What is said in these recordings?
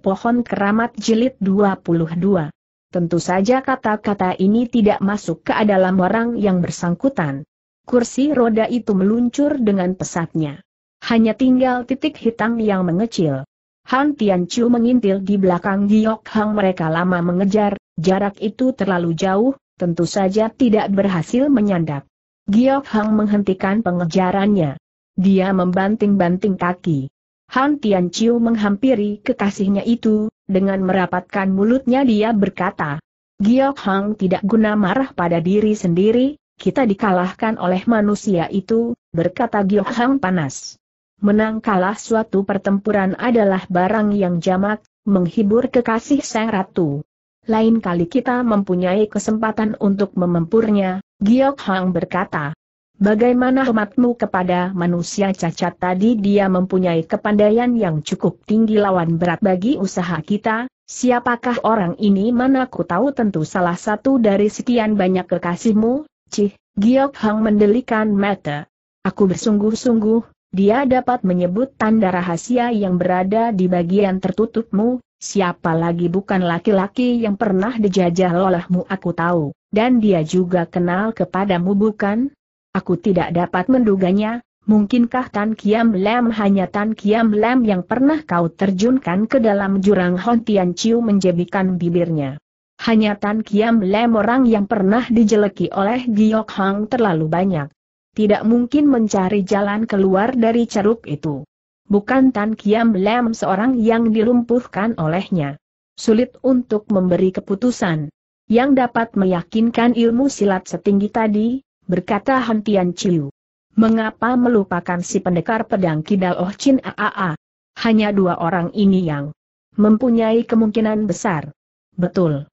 Pohon Keramat Jilid 22. Tentu saja kata-kata ini tidak masuk ke dalam orang yang bersangkutan. Kursi roda itu meluncur dengan pesatnya. Hanya tinggal titik hitam yang mengecil. Han Tianchu mengintil di belakang Giok Hang mereka lama mengejar, jarak itu terlalu jauh, tentu saja tidak berhasil menyandap. Giok Hang menghentikan pengejarannya. Dia membanting-banting kaki. Han Tian Chiu menghampiri kekasihnya itu, dengan merapatkan mulutnya dia berkata, Giok Hang tidak guna marah pada diri sendiri, kita dikalahkan oleh manusia itu, berkata Giok Hang panas. Menang kalah suatu pertempuran adalah barang yang jamak, menghibur kekasih sang ratu. Lain kali kita mempunyai kesempatan untuk memempurnya, Giok Hang berkata. Bagaimana hormatmu kepada manusia cacat tadi dia mempunyai kepandaian yang cukup tinggi lawan berat bagi usaha kita, siapakah orang ini mana ku tahu tentu salah satu dari sekian banyak kekasihmu, Cih, Giok Hang mendelikan mata. Aku bersungguh-sungguh, dia dapat menyebut tanda rahasia yang berada di bagian tertutupmu, siapa lagi bukan laki-laki yang pernah dijajah lolahmu aku tahu, dan dia juga kenal kepadamu bukan? Aku tidak dapat menduganya, mungkinkah Tan Kiam Lam hanya Tan Kiam Lam yang pernah kau terjunkan ke dalam jurang Hon Tian Chiu menjebikan bibirnya. Hanya Tan Kiam Lam orang yang pernah dijeleki oleh Giok Hang terlalu banyak. Tidak mungkin mencari jalan keluar dari ceruk itu. Bukan Tan Kiam Lam seorang yang dilumpuhkan olehnya. Sulit untuk memberi keputusan. Yang dapat meyakinkan ilmu silat setinggi tadi, berkata Hentian Chiu. Mengapa melupakan si pendekar pedang Kidal Oh Chin Aa? Hanya dua orang ini yang mempunyai kemungkinan besar. Betul.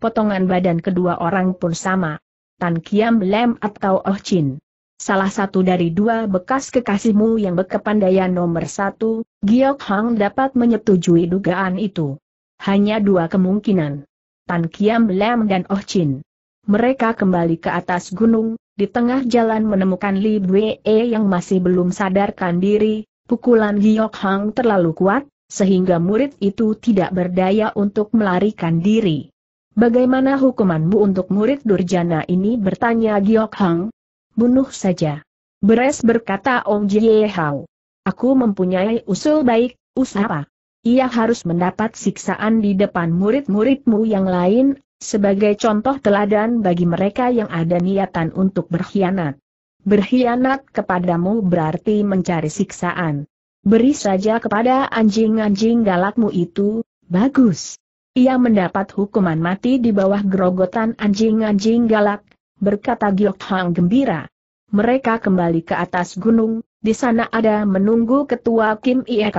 Potongan badan kedua orang pun sama. Tan Kiam Lem atau Oh Chin. Salah satu dari dua bekas kekasihmu yang berkepandaian nomor satu, Giok Hang dapat menyetujui dugaan itu. Hanya dua kemungkinan. Tan Kiam Lem dan Oh Chin. Mereka kembali ke atas gunung, di tengah jalan menemukan Li Bue yang masih belum sadarkan diri, pukulan Giok Hang terlalu kuat, sehingga murid itu tidak berdaya untuk melarikan diri. Bagaimana hukumanmu untuk murid Durjana ini bertanya Giok Hang? Bunuh saja. Beres berkata Ong Jie Hao. Aku mempunyai usul baik, usaha. Ia harus mendapat siksaan di depan murid-muridmu yang lain, sebagai contoh teladan bagi mereka yang ada niatan untuk berkhianat. Berkhianat kepadamu berarti mencari siksaan. Beri saja kepada anjing-anjing galakmu itu, bagus. Ia mendapat hukuman mati di bawah gerogotan anjing-anjing galak, berkata Giok Hang gembira. Mereka kembali ke atas gunung, di sana ada menunggu ketua Kim Ie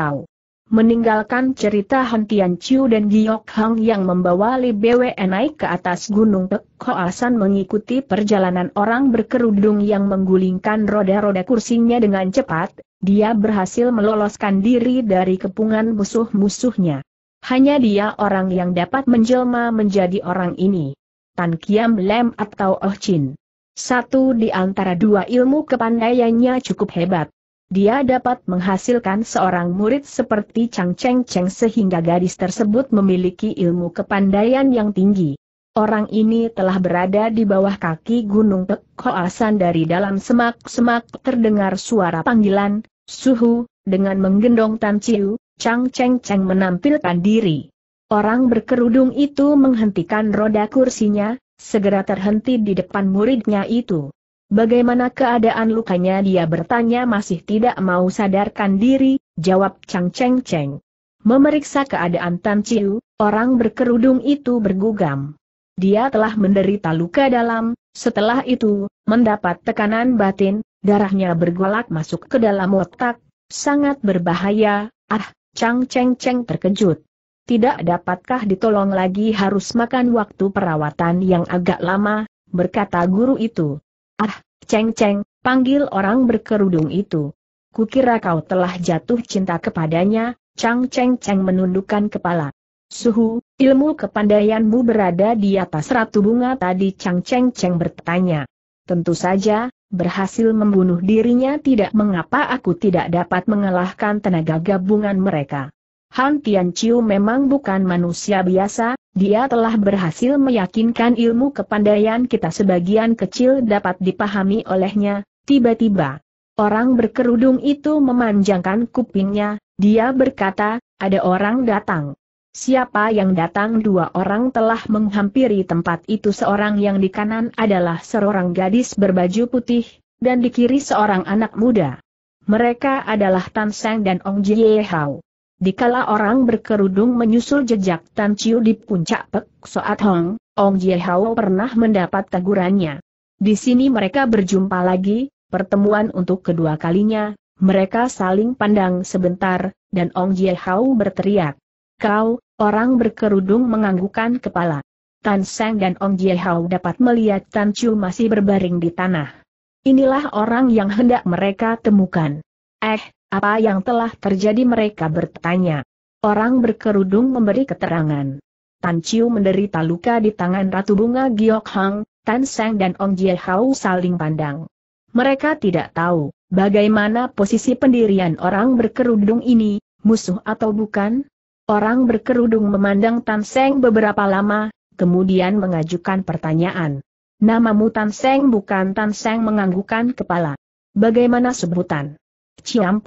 meninggalkan cerita Hentian Chiu dan Giok Hang yang membawa Li Bwe naik ke atas gunung Ko Koasan mengikuti perjalanan orang berkerudung yang menggulingkan roda-roda kursinya dengan cepat, dia berhasil meloloskan diri dari kepungan musuh-musuhnya. Hanya dia orang yang dapat menjelma menjadi orang ini. Tan Kiam Lem atau Oh Chin. Satu di antara dua ilmu kepandaiannya cukup hebat dia dapat menghasilkan seorang murid seperti Chang Cheng Cheng sehingga gadis tersebut memiliki ilmu kepandaian yang tinggi. Orang ini telah berada di bawah kaki gunung Tekoasan dari dalam semak-semak terdengar suara panggilan, Suhu, dengan menggendong Tan Chiu, Chang Cheng Cheng menampilkan diri. Orang berkerudung itu menghentikan roda kursinya, segera terhenti di depan muridnya itu. Bagaimana keadaan lukanya dia bertanya masih tidak mau sadarkan diri, jawab Chang Cheng Cheng. Memeriksa keadaan Tan Chiu, orang berkerudung itu bergugam. Dia telah menderita luka dalam, setelah itu, mendapat tekanan batin, darahnya bergolak masuk ke dalam otak, sangat berbahaya, ah, Chang Cheng Cheng terkejut. Tidak dapatkah ditolong lagi harus makan waktu perawatan yang agak lama, berkata guru itu. Ah, ceng-ceng, panggil orang berkerudung itu. Kukira kau telah jatuh cinta kepadanya, Chang ceng ceng menundukkan kepala. Suhu, ilmu kepandaianmu berada di atas ratu bunga tadi Chang ceng ceng bertanya. Tentu saja, berhasil membunuh dirinya tidak mengapa aku tidak dapat mengalahkan tenaga gabungan mereka. Han Tian Chiu memang bukan manusia biasa, dia telah berhasil meyakinkan ilmu kepandaian kita sebagian kecil dapat dipahami olehnya, tiba-tiba. Orang berkerudung itu memanjangkan kupingnya, dia berkata, ada orang datang. Siapa yang datang dua orang telah menghampiri tempat itu seorang yang di kanan adalah seorang gadis berbaju putih, dan di kiri seorang anak muda. Mereka adalah Tan Seng dan Ong Jie Hao. Dikala orang berkerudung menyusul jejak Tan Chiu di puncak Pek Soat Hong, Ong Jie Hao pernah mendapat tegurannya. Di sini mereka berjumpa lagi, pertemuan untuk kedua kalinya, mereka saling pandang sebentar, dan Ong Jie Hao berteriak. Kau, orang berkerudung menganggukan kepala. Tan Seng dan Ong Jie Hao dapat melihat Tan Chiu masih berbaring di tanah. Inilah orang yang hendak mereka temukan. Eh, apa yang telah terjadi mereka bertanya. Orang berkerudung memberi keterangan. Tan Chiu menderita luka di tangan Ratu Bunga Giok Hang, Tan Seng dan Ong Jie Hao saling pandang. Mereka tidak tahu, bagaimana posisi pendirian orang berkerudung ini, musuh atau bukan? Orang berkerudung memandang Tan Seng beberapa lama, kemudian mengajukan pertanyaan. Namamu Tan Seng bukan Tan Seng menganggukan kepala. Bagaimana sebutan?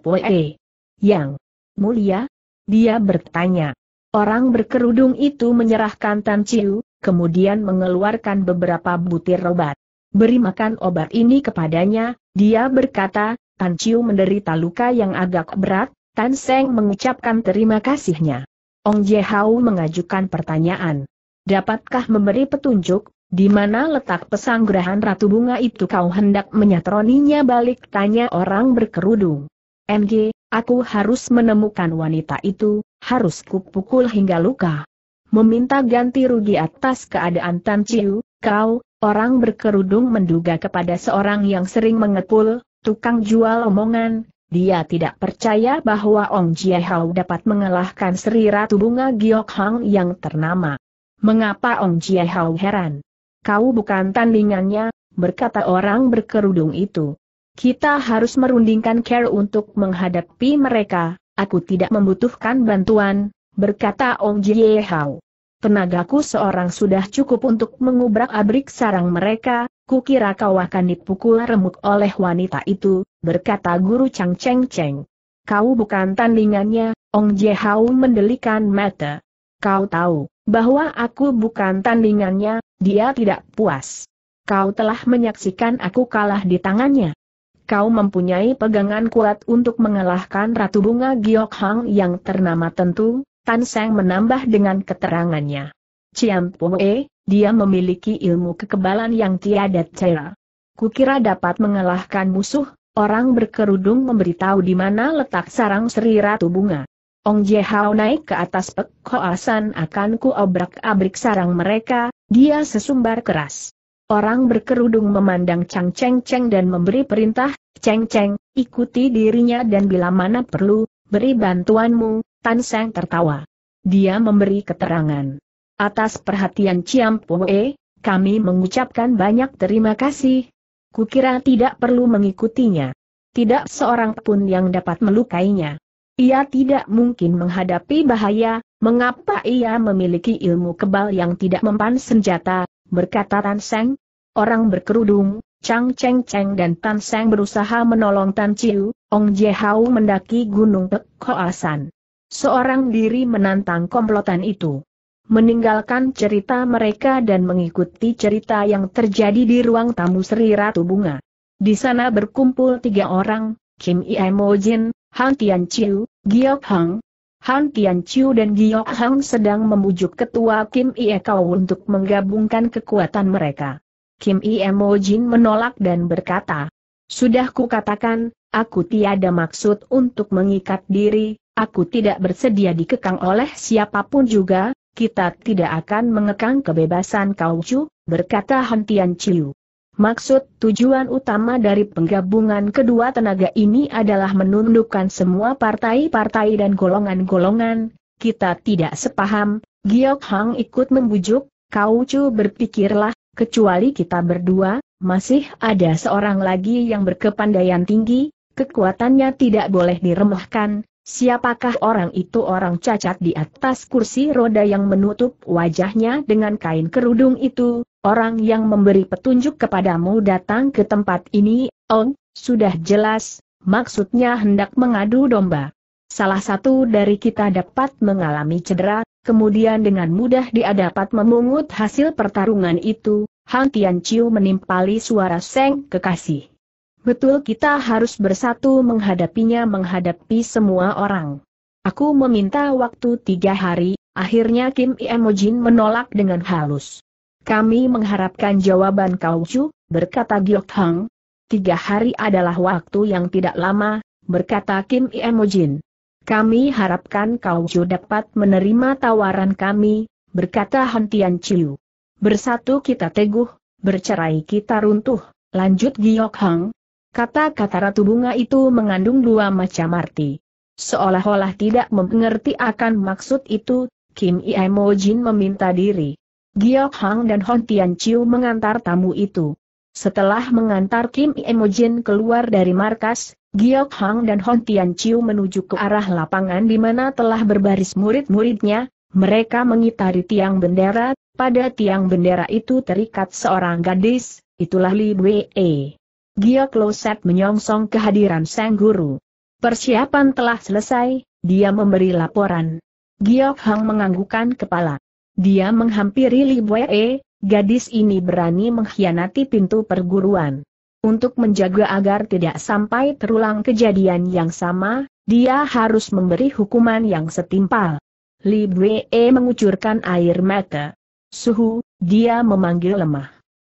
Poe. Yang mulia? Dia bertanya. Orang berkerudung itu menyerahkan Tan Chiu, kemudian mengeluarkan beberapa butir obat. Beri makan obat ini kepadanya, dia berkata, Tan Chiu menderita luka yang agak berat, Tan Seng mengucapkan terima kasihnya. Ong Jehau mengajukan pertanyaan. Dapatkah memberi petunjuk, di mana letak pesanggrahan Ratu Bunga itu kau hendak menyatroninya balik tanya orang berkerudung. Ng, aku harus menemukan wanita itu, harus kupukul hingga luka. Meminta ganti rugi atas keadaan Tan Chiu, kau, orang berkerudung menduga kepada seorang yang sering mengepul, tukang jual omongan, dia tidak percaya bahwa Ong Hao dapat mengalahkan Sri Ratu Bunga Giok Hang yang ternama. Mengapa Ong Hao heran? Kau bukan tandingannya, berkata orang berkerudung itu. Kita harus merundingkan care untuk menghadapi mereka, aku tidak membutuhkan bantuan, berkata Ong Jie Hao. Tenagaku seorang sudah cukup untuk mengubrak-abrik sarang mereka, kukira kau akan dipukul remuk oleh wanita itu, berkata guru Chang Cheng Cheng. Kau bukan tandingannya, Ong Jie Hao mendelikan mata. Kau tahu, bahwa aku bukan tandingannya, dia tidak puas. Kau telah menyaksikan aku kalah di tangannya. Kau mempunyai pegangan kuat untuk mengalahkan Ratu Bunga Giok Hang yang ternama tentu, Tan Seng menambah dengan keterangannya. Ciam E, dia memiliki ilmu kekebalan yang tiada cara. Kukira dapat mengalahkan musuh, orang berkerudung memberitahu di mana letak sarang Sri Ratu Bunga. Ong Jehao naik ke atas pek koasan akan ku obrak-abrik sarang mereka, dia sesumbar keras. Orang berkerudung memandang Chang Cheng Cheng dan memberi perintah, Cheng Cheng, ikuti dirinya dan bila mana perlu, beri bantuanmu, Tan Seng tertawa. Dia memberi keterangan. Atas perhatian Chiam Poe, kami mengucapkan banyak terima kasih. Kukira tidak perlu mengikutinya. Tidak seorang pun yang dapat melukainya. Ia tidak mungkin menghadapi bahaya, Mengapa ia memiliki ilmu kebal yang tidak mempan senjata, berkata Tan Seng? Orang berkerudung, Chang Cheng Cheng dan Tan Seng berusaha menolong Tan Chiu, Ong Jehau mendaki Gunung Pek Koasan. Seorang diri menantang komplotan itu. Meninggalkan cerita mereka dan mengikuti cerita yang terjadi di ruang tamu Sri Ratu Bunga. Di sana berkumpul tiga orang, Kim Iemo Jin, Han Tian Chiu, Giok Hang, Han Tian Chiu dan Giok Hang sedang memujuk ketua Kim Ie Kau untuk menggabungkan kekuatan mereka. Kim Ie Mo Jin menolak dan berkata, Sudah katakan, aku tiada maksud untuk mengikat diri, aku tidak bersedia dikekang oleh siapapun juga, kita tidak akan mengekang kebebasan Kau Chu, berkata Han Tian Chiu. Maksud tujuan utama dari penggabungan kedua tenaga ini adalah menundukkan semua partai-partai dan golongan-golongan. Kita tidak sepaham, Giok Hang ikut membujuk, kau cu berpikirlah, kecuali kita berdua, masih ada seorang lagi yang berkepandaian tinggi, kekuatannya tidak boleh diremahkan, Siapakah orang itu orang cacat di atas kursi roda yang menutup wajahnya dengan kain kerudung itu, orang yang memberi petunjuk kepadamu datang ke tempat ini, Ong, sudah jelas, maksudnya hendak mengadu domba. Salah satu dari kita dapat mengalami cedera, kemudian dengan mudah dia dapat memungut hasil pertarungan itu, hantian Tian Chiu menimpali suara Seng kekasih. Betul kita harus bersatu menghadapinya menghadapi semua orang. Aku meminta waktu tiga hari, akhirnya Kim Iemojin menolak dengan halus. Kami mengharapkan jawaban Kau Chu, berkata Giok Hang. Tiga hari adalah waktu yang tidak lama, berkata Kim Iemojin. Kami harapkan Kau Chu dapat menerima tawaran kami, berkata Han Tian Chiu. Bersatu kita teguh, bercerai kita runtuh, lanjut Giok Hang, Kata-kata Ratu Bunga itu mengandung dua macam arti. Seolah-olah tidak mengerti akan maksud itu, Kim Ie Jin meminta diri. Giok Hang dan Hon Tian Chiu mengantar tamu itu. Setelah mengantar Kim Ie Jin keluar dari markas, Giok Hang dan Hon Tian Chiu menuju ke arah lapangan di mana telah berbaris murid-muridnya, mereka mengitari tiang bendera, pada tiang bendera itu terikat seorang gadis, itulah Li Wei. Gia Kloset menyongsong kehadiran sang guru. Persiapan telah selesai, dia memberi laporan. Gio Hang menganggukkan kepala. Dia menghampiri Li gadis ini berani mengkhianati pintu perguruan. Untuk menjaga agar tidak sampai terulang kejadian yang sama, dia harus memberi hukuman yang setimpal. Li mengucurkan air mata. Suhu, dia memanggil lemah.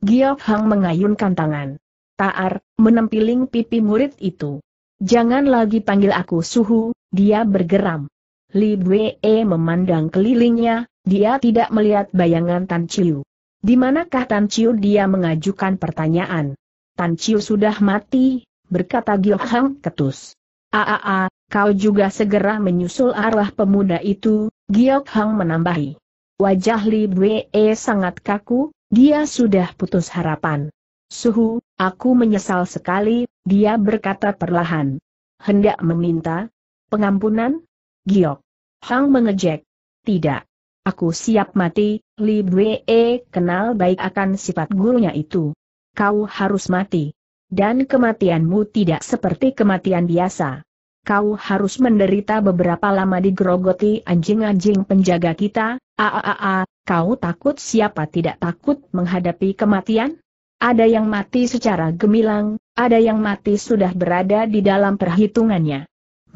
Giok Hang mengayunkan tangan. Taar, menempiling pipi murid itu. Jangan lagi panggil aku suhu, dia bergeram. Li Bwe memandang kelilingnya, dia tidak melihat bayangan Tan Chiu. Di manakah Tan Chiu dia mengajukan pertanyaan? Tan Chiu sudah mati, berkata Gyo Hang ketus. Aa, ah, ah, ah, kau juga segera menyusul arah pemuda itu, Giok Hang menambahi. Wajah Li Bwe sangat kaku, dia sudah putus harapan. Suhu, Aku menyesal sekali, dia berkata perlahan. Hendak meminta? Pengampunan? Giok. Hang mengejek. Tidak. Aku siap mati, Li Bwe kenal baik akan sifat gurunya itu. Kau harus mati. Dan kematianmu tidak seperti kematian biasa. Kau harus menderita beberapa lama digerogoti anjing-anjing penjaga kita, aaa, kau takut siapa tidak takut menghadapi kematian? Ada yang mati secara gemilang, ada yang mati sudah berada di dalam perhitungannya.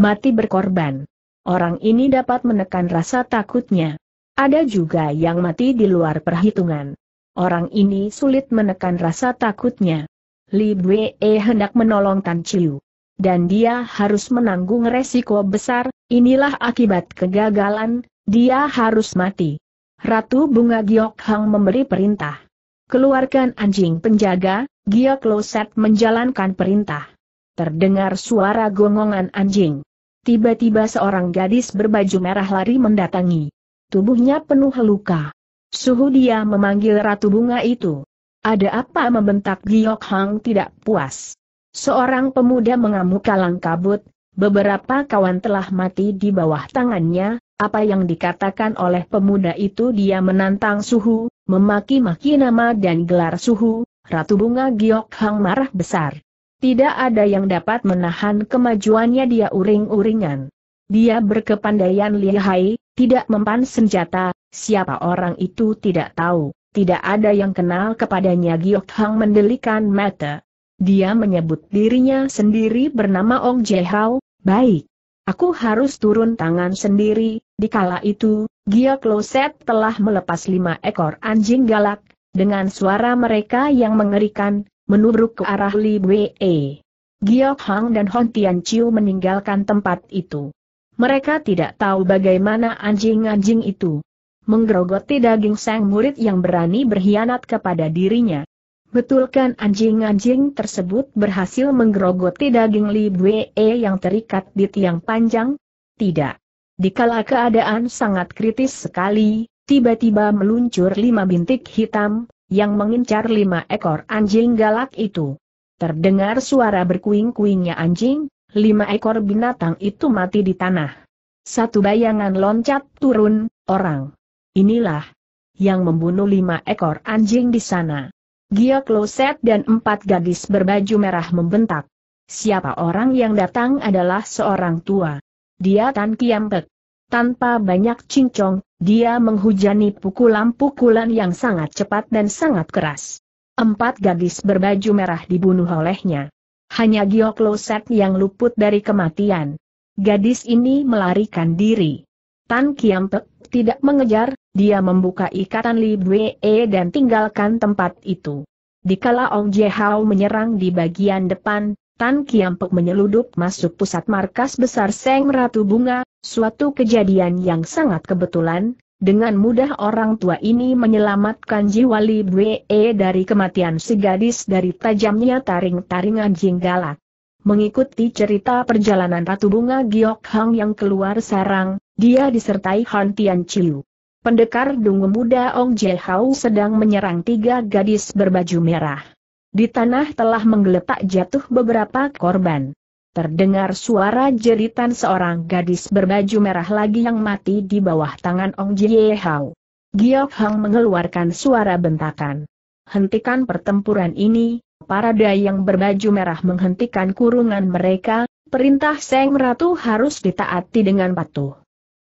Mati berkorban. Orang ini dapat menekan rasa takutnya. Ada juga yang mati di luar perhitungan. Orang ini sulit menekan rasa takutnya. Li Bue e hendak menolong Tan Chiu. Dan dia harus menanggung resiko besar, inilah akibat kegagalan, dia harus mati. Ratu Bunga Giok Hang memberi perintah. Keluarkan anjing penjaga, Gia Kloset menjalankan perintah. Terdengar suara gongongan anjing. Tiba-tiba seorang gadis berbaju merah lari mendatangi. Tubuhnya penuh luka. Suhu dia memanggil ratu bunga itu. Ada apa membentak Giok Hang tidak puas. Seorang pemuda mengamuk kalang kabut, beberapa kawan telah mati di bawah tangannya, apa yang dikatakan oleh pemuda itu dia menantang suhu, memaki-maki nama dan gelar suhu, Ratu Bunga Giok Hang marah besar. Tidak ada yang dapat menahan kemajuannya dia uring-uringan. Dia berkepandaian lihai, tidak mempan senjata, siapa orang itu tidak tahu, tidak ada yang kenal kepadanya Giok Hang mendelikan mata. Dia menyebut dirinya sendiri bernama Ong Jehao, baik. Aku harus turun tangan sendiri, di kala itu, Gia Kloset telah melepas lima ekor anjing galak, dengan suara mereka yang mengerikan, menubruk ke arah Li Wei. Gia Hang dan Hon Tian Chiu meninggalkan tempat itu. Mereka tidak tahu bagaimana anjing-anjing itu menggerogoti daging sang murid yang berani berkhianat kepada dirinya. Betulkan anjing-anjing tersebut berhasil menggerogoti daging Li Wei yang terikat di tiang panjang? Tidak. Dikala keadaan sangat kritis sekali, tiba-tiba meluncur lima bintik hitam, yang mengincar lima ekor anjing galak itu. Terdengar suara berkuing-kuingnya anjing, lima ekor binatang itu mati di tanah. Satu bayangan loncat turun, orang. Inilah yang membunuh lima ekor anjing di sana. Gia Kloset dan empat gadis berbaju merah membentak. Siapa orang yang datang adalah seorang tua dia Tan Kiampek. Tanpa banyak cincong, dia menghujani pukulan-pukulan yang sangat cepat dan sangat keras. Empat gadis berbaju merah dibunuh olehnya. Hanya Giok Set yang luput dari kematian. Gadis ini melarikan diri. Tan Kiampek tidak mengejar, dia membuka ikatan Li Bwe e dan tinggalkan tempat itu. Dikala Ong Jehao menyerang di bagian depan, Tan Kiampek menyeludup masuk pusat markas besar Seng Ratu Bunga, suatu kejadian yang sangat kebetulan, dengan mudah orang tua ini menyelamatkan jiwa Li Bwe e dari kematian si gadis dari tajamnya taring-taringan jinggalak. Mengikuti cerita perjalanan Ratu Bunga Giok Hang yang keluar sarang, dia disertai Han Tian Chiu. Pendekar dungu muda Ong Jehau sedang menyerang tiga gadis berbaju merah. Di tanah telah menggeletak jatuh beberapa korban. Terdengar suara jeritan seorang gadis berbaju merah lagi yang mati di bawah tangan Ong Jie Hao. Giok Hang mengeluarkan suara bentakan. Hentikan pertempuran ini, para dayang berbaju merah menghentikan kurungan mereka, perintah Seng Ratu harus ditaati dengan patuh.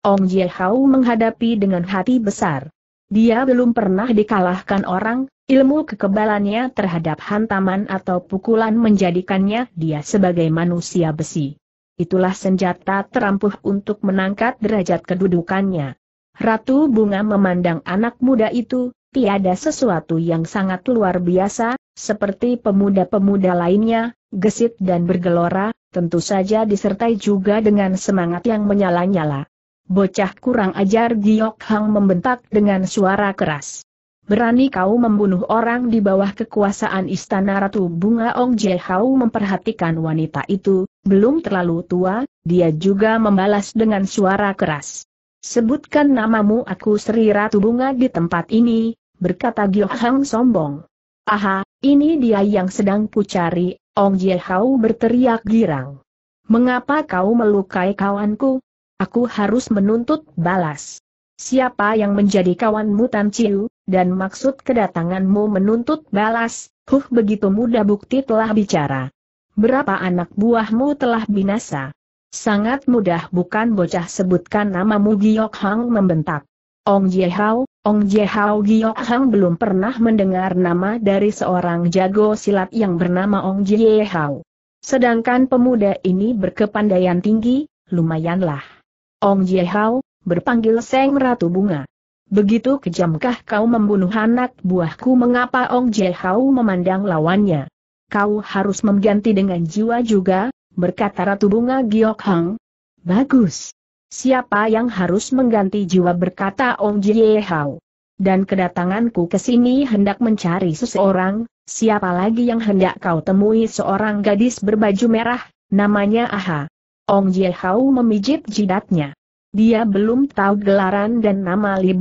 Ong Jie Hao menghadapi dengan hati besar. Dia belum pernah dikalahkan orang, ilmu kekebalannya terhadap hantaman atau pukulan menjadikannya dia sebagai manusia besi. Itulah senjata terampuh untuk menangkat derajat kedudukannya. Ratu Bunga memandang anak muda itu, tiada sesuatu yang sangat luar biasa, seperti pemuda-pemuda lainnya, gesit dan bergelora, tentu saja disertai juga dengan semangat yang menyala-nyala. Bocah kurang ajar Giok Hang membentak dengan suara keras. Berani kau membunuh orang di bawah kekuasaan istana Ratu Bunga Ong Jehau memperhatikan wanita itu, belum terlalu tua, dia juga membalas dengan suara keras. Sebutkan namamu aku Sri Ratu Bunga di tempat ini, berkata Giok Hang sombong. Aha, ini dia yang sedang kucari, Ong Jehau berteriak girang. Mengapa kau melukai kawanku? Aku harus menuntut balas. Siapa yang menjadi kawanmu Tan Chiu, dan maksud kedatanganmu menuntut balas, huh begitu mudah bukti telah bicara. Berapa anak buahmu telah binasa? Sangat mudah bukan bocah sebutkan namamu Giok Hang membentak. Ong Jehao, Ong Jehao Giok Hang belum pernah mendengar nama dari seorang jago silat yang bernama Ong Jehao. Sedangkan pemuda ini berkepandaian tinggi, lumayanlah. Ong Hao, berpanggil Seng Ratu Bunga. Begitu kejamkah kau membunuh anak buahku mengapa Ong Hao memandang lawannya? Kau harus mengganti dengan jiwa juga, berkata Ratu Bunga Giok Hang. Bagus. Siapa yang harus mengganti jiwa berkata Ong Hao. Dan kedatanganku ke sini hendak mencari seseorang, siapa lagi yang hendak kau temui seorang gadis berbaju merah, namanya Aha. Ong Ye Hao memijit jidatnya. Dia belum tahu gelaran dan nama Li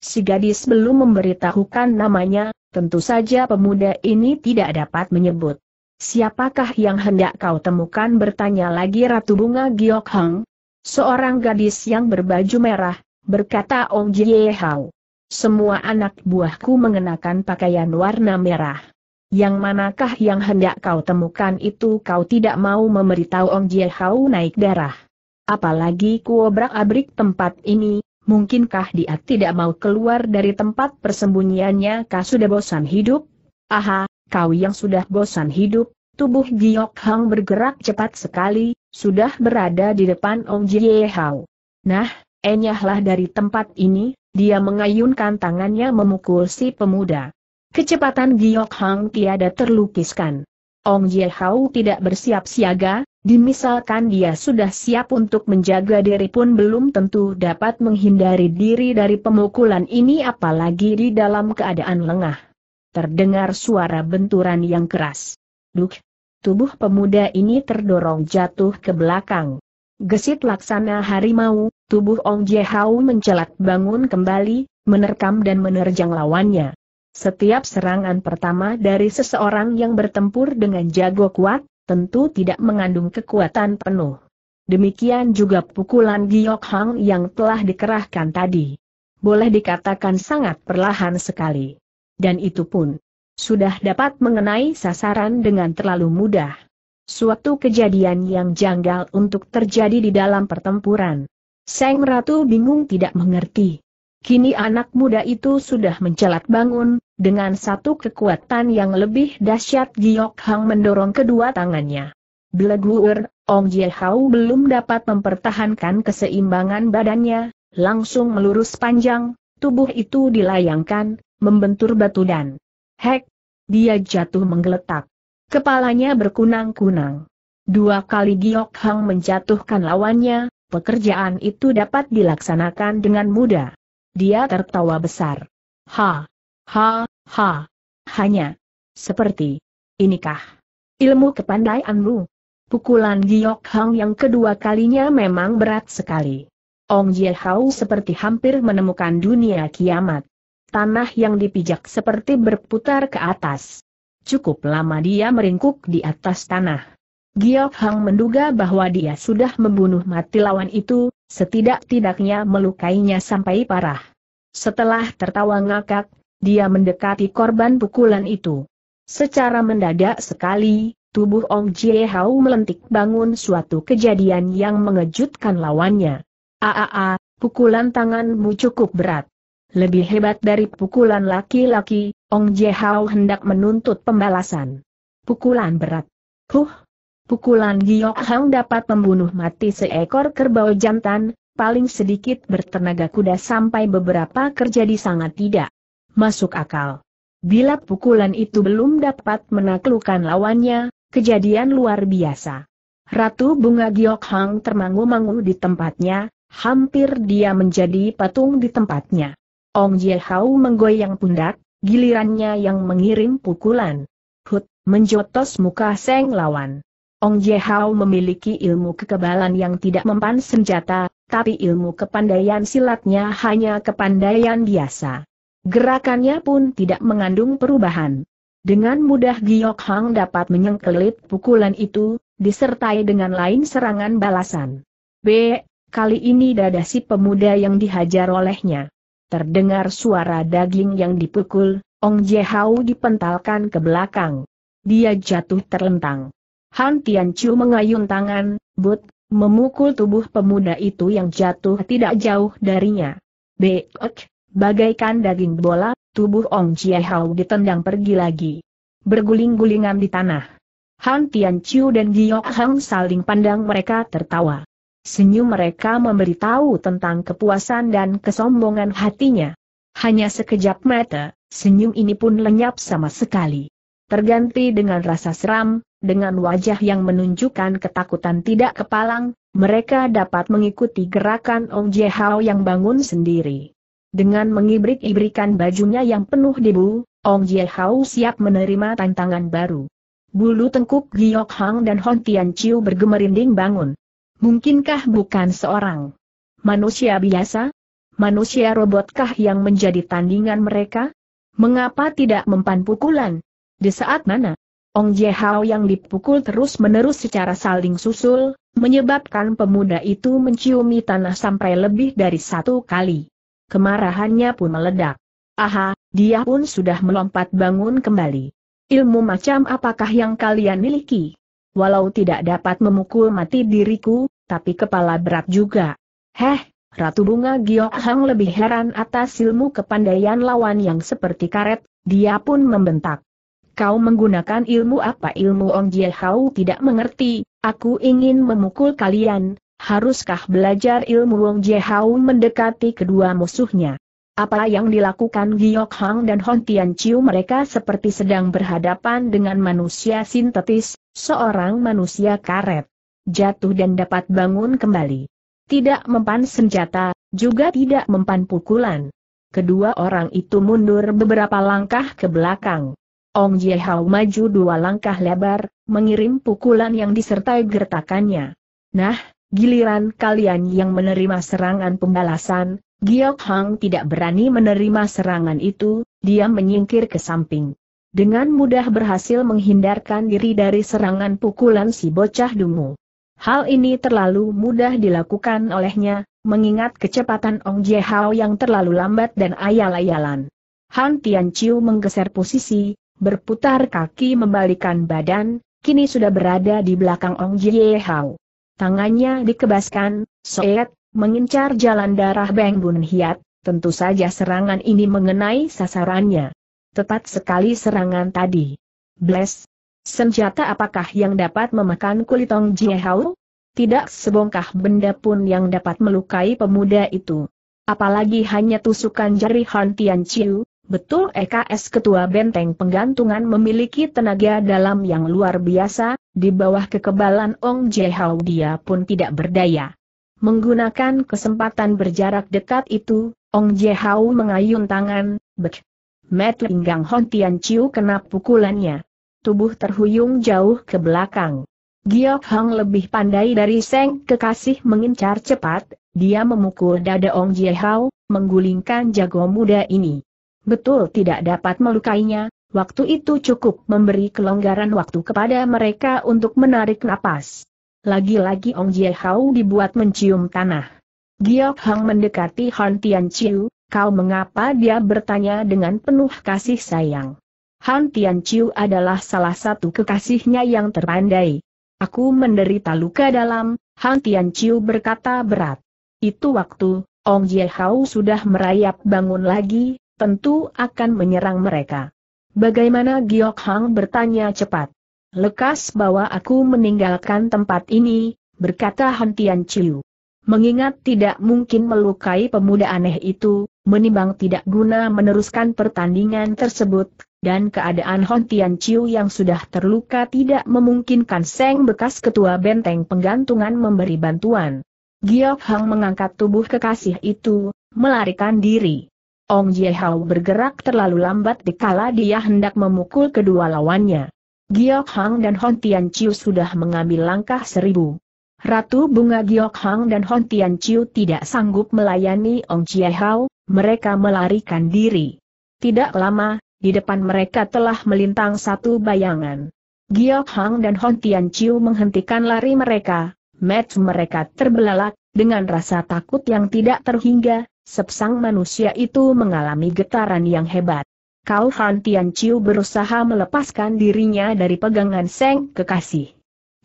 Si gadis belum memberitahukan namanya, tentu saja pemuda ini tidak dapat menyebut. Siapakah yang hendak kau temukan bertanya lagi Ratu Bunga Giok Hang? Seorang gadis yang berbaju merah, berkata Ong Jie Hao. Semua anak buahku mengenakan pakaian warna merah. Yang manakah yang hendak kau temukan itu kau tidak mau memberitahu Ong Jie naik darah. Apalagi kuobrak abrik tempat ini, mungkinkah dia tidak mau keluar dari tempat persembunyiannya Kau sudah bosan hidup? Aha, kau yang sudah bosan hidup, tubuh Giok Hang bergerak cepat sekali, sudah berada di depan Ong Jie Nah, enyahlah dari tempat ini, dia mengayunkan tangannya memukul si pemuda. Kecepatan Giok Hang tiada terlukiskan. Ong Ye Hao tidak bersiap siaga, dimisalkan dia sudah siap untuk menjaga diri pun belum tentu dapat menghindari diri dari pemukulan ini apalagi di dalam keadaan lengah. Terdengar suara benturan yang keras. Duk! Tubuh pemuda ini terdorong jatuh ke belakang. Gesit laksana harimau, tubuh Ong Ye Hao mencelat bangun kembali, menerkam dan menerjang lawannya. Setiap serangan pertama dari seseorang yang bertempur dengan jago kuat, tentu tidak mengandung kekuatan penuh. Demikian juga pukulan Giok Hang yang telah dikerahkan tadi. Boleh dikatakan sangat perlahan sekali. Dan itu pun sudah dapat mengenai sasaran dengan terlalu mudah. Suatu kejadian yang janggal untuk terjadi di dalam pertempuran. Seng Ratu bingung tidak mengerti. Kini anak muda itu sudah mencelat bangun, dengan satu kekuatan yang lebih dahsyat Giok Hang mendorong kedua tangannya. Bleguer, Ong Jie Hao belum dapat mempertahankan keseimbangan badannya, langsung melurus panjang, tubuh itu dilayangkan, membentur batu dan hek, dia jatuh menggeletak. Kepalanya berkunang-kunang. Dua kali Giok Hang menjatuhkan lawannya, pekerjaan itu dapat dilaksanakan dengan mudah. Dia tertawa besar. Ha! Ha! Ha! Hanya. Seperti. Inikah. Ilmu kepandaianmu. Pukulan Giok Hang yang kedua kalinya memang berat sekali. Ong Jie Hao seperti hampir menemukan dunia kiamat. Tanah yang dipijak seperti berputar ke atas. Cukup lama dia meringkuk di atas tanah. Giok Hang menduga bahwa dia sudah membunuh mati lawan itu, setidak-tidaknya melukainya sampai parah. Setelah tertawa ngakak, dia mendekati korban pukulan itu. Secara mendadak sekali, tubuh Ong Jie Hao melentik bangun suatu kejadian yang mengejutkan lawannya. Aaa, pukulan tanganmu cukup berat. Lebih hebat dari pukulan laki-laki, Ong Jie Hao hendak menuntut pembalasan. Pukulan berat. Huh, Pukulan Giok Hang dapat membunuh mati seekor kerbau jantan, paling sedikit bertenaga kuda sampai beberapa kerja di sangat tidak masuk akal. Bila pukulan itu belum dapat menaklukkan lawannya, kejadian luar biasa. Ratu Bunga Giok Hang termangu-mangu di tempatnya, hampir dia menjadi patung di tempatnya. Ong Jie Hao menggoyang pundak, gilirannya yang mengirim pukulan. Hut, menjotos muka seng lawan. Ong Hao memiliki ilmu kekebalan yang tidak mempan senjata, tapi ilmu kepandaian silatnya hanya kepandaian biasa. Gerakannya pun tidak mengandung perubahan. Dengan mudah Giok Hang dapat menyengkelit pukulan itu, disertai dengan lain serangan balasan. B. Kali ini dada si pemuda yang dihajar olehnya. Terdengar suara daging yang dipukul, Ong Jehau dipentalkan ke belakang. Dia jatuh terlentang. Han Chu mengayun tangan, but, memukul tubuh pemuda itu yang jatuh tidak jauh darinya. Beok, bagaikan daging bola, tubuh Ong Hao ditendang pergi lagi. Berguling-gulingan di tanah. Han Chu dan Giok Hang saling pandang mereka tertawa. Senyum mereka memberitahu tentang kepuasan dan kesombongan hatinya. Hanya sekejap mata, senyum ini pun lenyap sama sekali. Terganti dengan rasa seram, dengan wajah yang menunjukkan ketakutan tidak kepalang, mereka dapat mengikuti gerakan Ong Jehao yang bangun sendiri. Dengan mengibrik-ibrikan bajunya yang penuh debu, Ong Jehao siap menerima tantangan baru. Bulu tengkuk Giok Hang dan Hon Tian Chiu bergemerinding bangun. Mungkinkah bukan seorang manusia biasa? Manusia robotkah yang menjadi tandingan mereka? Mengapa tidak mempan pukulan? Di saat mana Ong Hao yang dipukul terus-menerus secara saling susul, menyebabkan pemuda itu menciumi tanah sampai lebih dari satu kali. Kemarahannya pun meledak. Aha, dia pun sudah melompat bangun kembali. Ilmu macam apakah yang kalian miliki? Walau tidak dapat memukul mati diriku, tapi kepala berat juga. Heh, Ratu Bunga Giok Hang lebih heran atas ilmu kepandaian lawan yang seperti karet, dia pun membentak. Kau menggunakan ilmu apa ilmu Ong Jie Hau tidak mengerti, aku ingin memukul kalian, haruskah belajar ilmu Ong Jie Hau mendekati kedua musuhnya. Apa yang dilakukan Giok Hang dan Hon Tian Chiu mereka seperti sedang berhadapan dengan manusia sintetis, seorang manusia karet. Jatuh dan dapat bangun kembali. Tidak mempan senjata, juga tidak mempan pukulan. Kedua orang itu mundur beberapa langkah ke belakang. Ong Jie Hao maju dua langkah lebar, mengirim pukulan yang disertai gertakannya. Nah, giliran kalian yang menerima serangan pembalasan, Giok Hang tidak berani menerima serangan itu, dia menyingkir ke samping. Dengan mudah berhasil menghindarkan diri dari serangan pukulan si bocah dungu. Hal ini terlalu mudah dilakukan olehnya, mengingat kecepatan Ong Jie Hao yang terlalu lambat dan ayal-ayalan. Han Tian Chiu menggeser posisi, berputar kaki membalikan badan, kini sudah berada di belakang Ong Jie Hao. Tangannya dikebaskan, soet, mengincar jalan darah Beng Bun Hiat, tentu saja serangan ini mengenai sasarannya. Tepat sekali serangan tadi. Bless. Senjata apakah yang dapat memakan kulit Ong Jie Hao? Tidak sebongkah benda pun yang dapat melukai pemuda itu. Apalagi hanya tusukan jari Han Tian Chiu, Betul EKS Ketua Benteng Penggantungan memiliki tenaga dalam yang luar biasa, di bawah kekebalan Ong Jehao dia pun tidak berdaya. Menggunakan kesempatan berjarak dekat itu, Ong Jehao mengayun tangan, bek. Met Linggang Hon Tian Chiu kena pukulannya. Tubuh terhuyung jauh ke belakang. Giok Hang lebih pandai dari Seng kekasih mengincar cepat, dia memukul dada Ong Jehao, menggulingkan jago muda ini betul tidak dapat melukainya, waktu itu cukup memberi kelonggaran waktu kepada mereka untuk menarik napas. Lagi-lagi Ong Jie Hao dibuat mencium tanah. Giok Hang mendekati Han Tian Chiu, kau mengapa dia bertanya dengan penuh kasih sayang. Han Tian Chiu adalah salah satu kekasihnya yang terpandai. Aku menderita luka dalam, Han Tian Chiu berkata berat. Itu waktu, Ong Jie Hao sudah merayap bangun lagi, tentu akan menyerang mereka. Bagaimana Giok Hang bertanya cepat. Lekas bawa aku meninggalkan tempat ini, berkata Han Tian Chiu. Mengingat tidak mungkin melukai pemuda aneh itu, menimbang tidak guna meneruskan pertandingan tersebut, dan keadaan Hon Tian Chiu yang sudah terluka tidak memungkinkan Seng bekas ketua benteng penggantungan memberi bantuan. Giok Hang mengangkat tubuh kekasih itu, melarikan diri. Ong Hao bergerak terlalu lambat dikala dia hendak memukul kedua lawannya. Giok Hang dan Hon Tian Chiu sudah mengambil langkah seribu. Ratu Bunga Giok Hang dan Hon Tian Chiu tidak sanggup melayani Ong Hao, mereka melarikan diri. Tidak lama, di depan mereka telah melintang satu bayangan. Giok Hang dan Hon Tian Chiu menghentikan lari mereka, match mereka terbelalak, dengan rasa takut yang tidak terhingga, sepsang manusia itu mengalami getaran yang hebat. Kau Han Tian Chiu berusaha melepaskan dirinya dari pegangan Seng kekasih.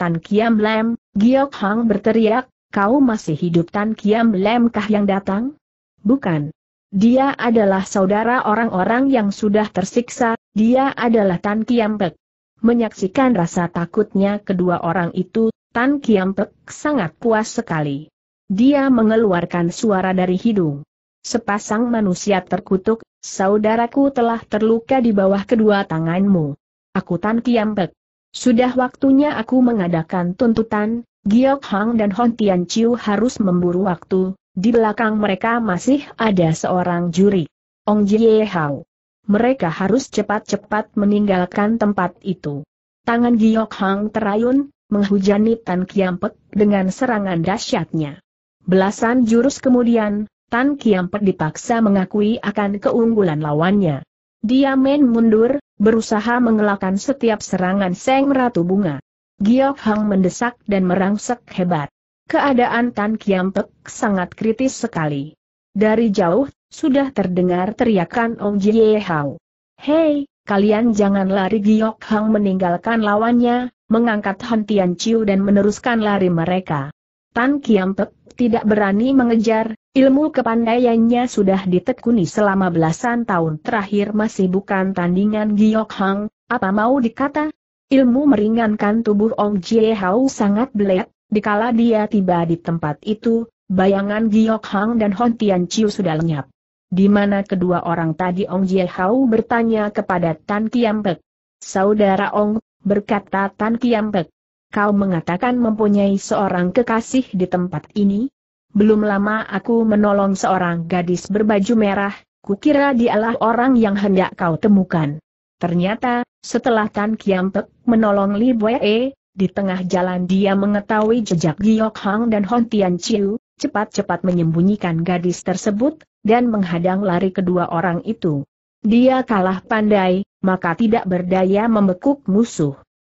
Tan Kiam Lem, Giok Hang berteriak, kau masih hidup Tan Kiam Lem kah yang datang? Bukan. Dia adalah saudara orang-orang yang sudah tersiksa, dia adalah Tan Kiam Pek. Menyaksikan rasa takutnya kedua orang itu, Tan Kiam Pek sangat puas sekali. Dia mengeluarkan suara dari hidung. Sepasang manusia terkutuk, saudaraku telah terluka di bawah kedua tanganmu. Aku Tan Kiampek. Sudah waktunya aku mengadakan tuntutan, Giok Hang dan Hon Tian Chiu harus memburu waktu, di belakang mereka masih ada seorang juri. Ong Jie Hao. Mereka harus cepat-cepat meninggalkan tempat itu. Tangan Giok Hang terayun, menghujani Tan Kiampek dengan serangan dahsyatnya. Belasan jurus kemudian, Tan Kiampet dipaksa mengakui akan keunggulan lawannya. Dia main mundur, berusaha mengelakkan setiap serangan Seng Ratu Bunga. Giok Hang mendesak dan merangsek hebat. Keadaan Tan Kiampet sangat kritis sekali. Dari jauh, sudah terdengar teriakan Ong Jie Hao. Hei, kalian jangan lari Giok Hang meninggalkan lawannya, mengangkat Hentian Chiu dan meneruskan lari mereka. Tan Kiampet tidak berani mengejar, ilmu kepandaiannya sudah ditekuni selama belasan tahun terakhir masih bukan tandingan Giok Hang, apa mau dikata? Ilmu meringankan tubuh Ong Jie Hao sangat belet, dikala dia tiba di tempat itu, bayangan Giok Hang dan Hon Tian Chiu sudah lenyap. Di mana kedua orang tadi Ong Jie Hao bertanya kepada Tan Kiam Pek. Saudara Ong, berkata Tan Kiam Pek. Kau mengatakan mempunyai seorang kekasih di tempat ini? Belum lama aku menolong seorang gadis berbaju merah, kukira dialah orang yang hendak kau temukan. Ternyata, setelah Tan Pek menolong Li Boye, di tengah jalan dia mengetahui jejak Giok Hang dan Hon Tian Chiu, cepat-cepat menyembunyikan gadis tersebut, dan menghadang lari kedua orang itu. Dia kalah pandai, maka tidak berdaya membekuk musuh.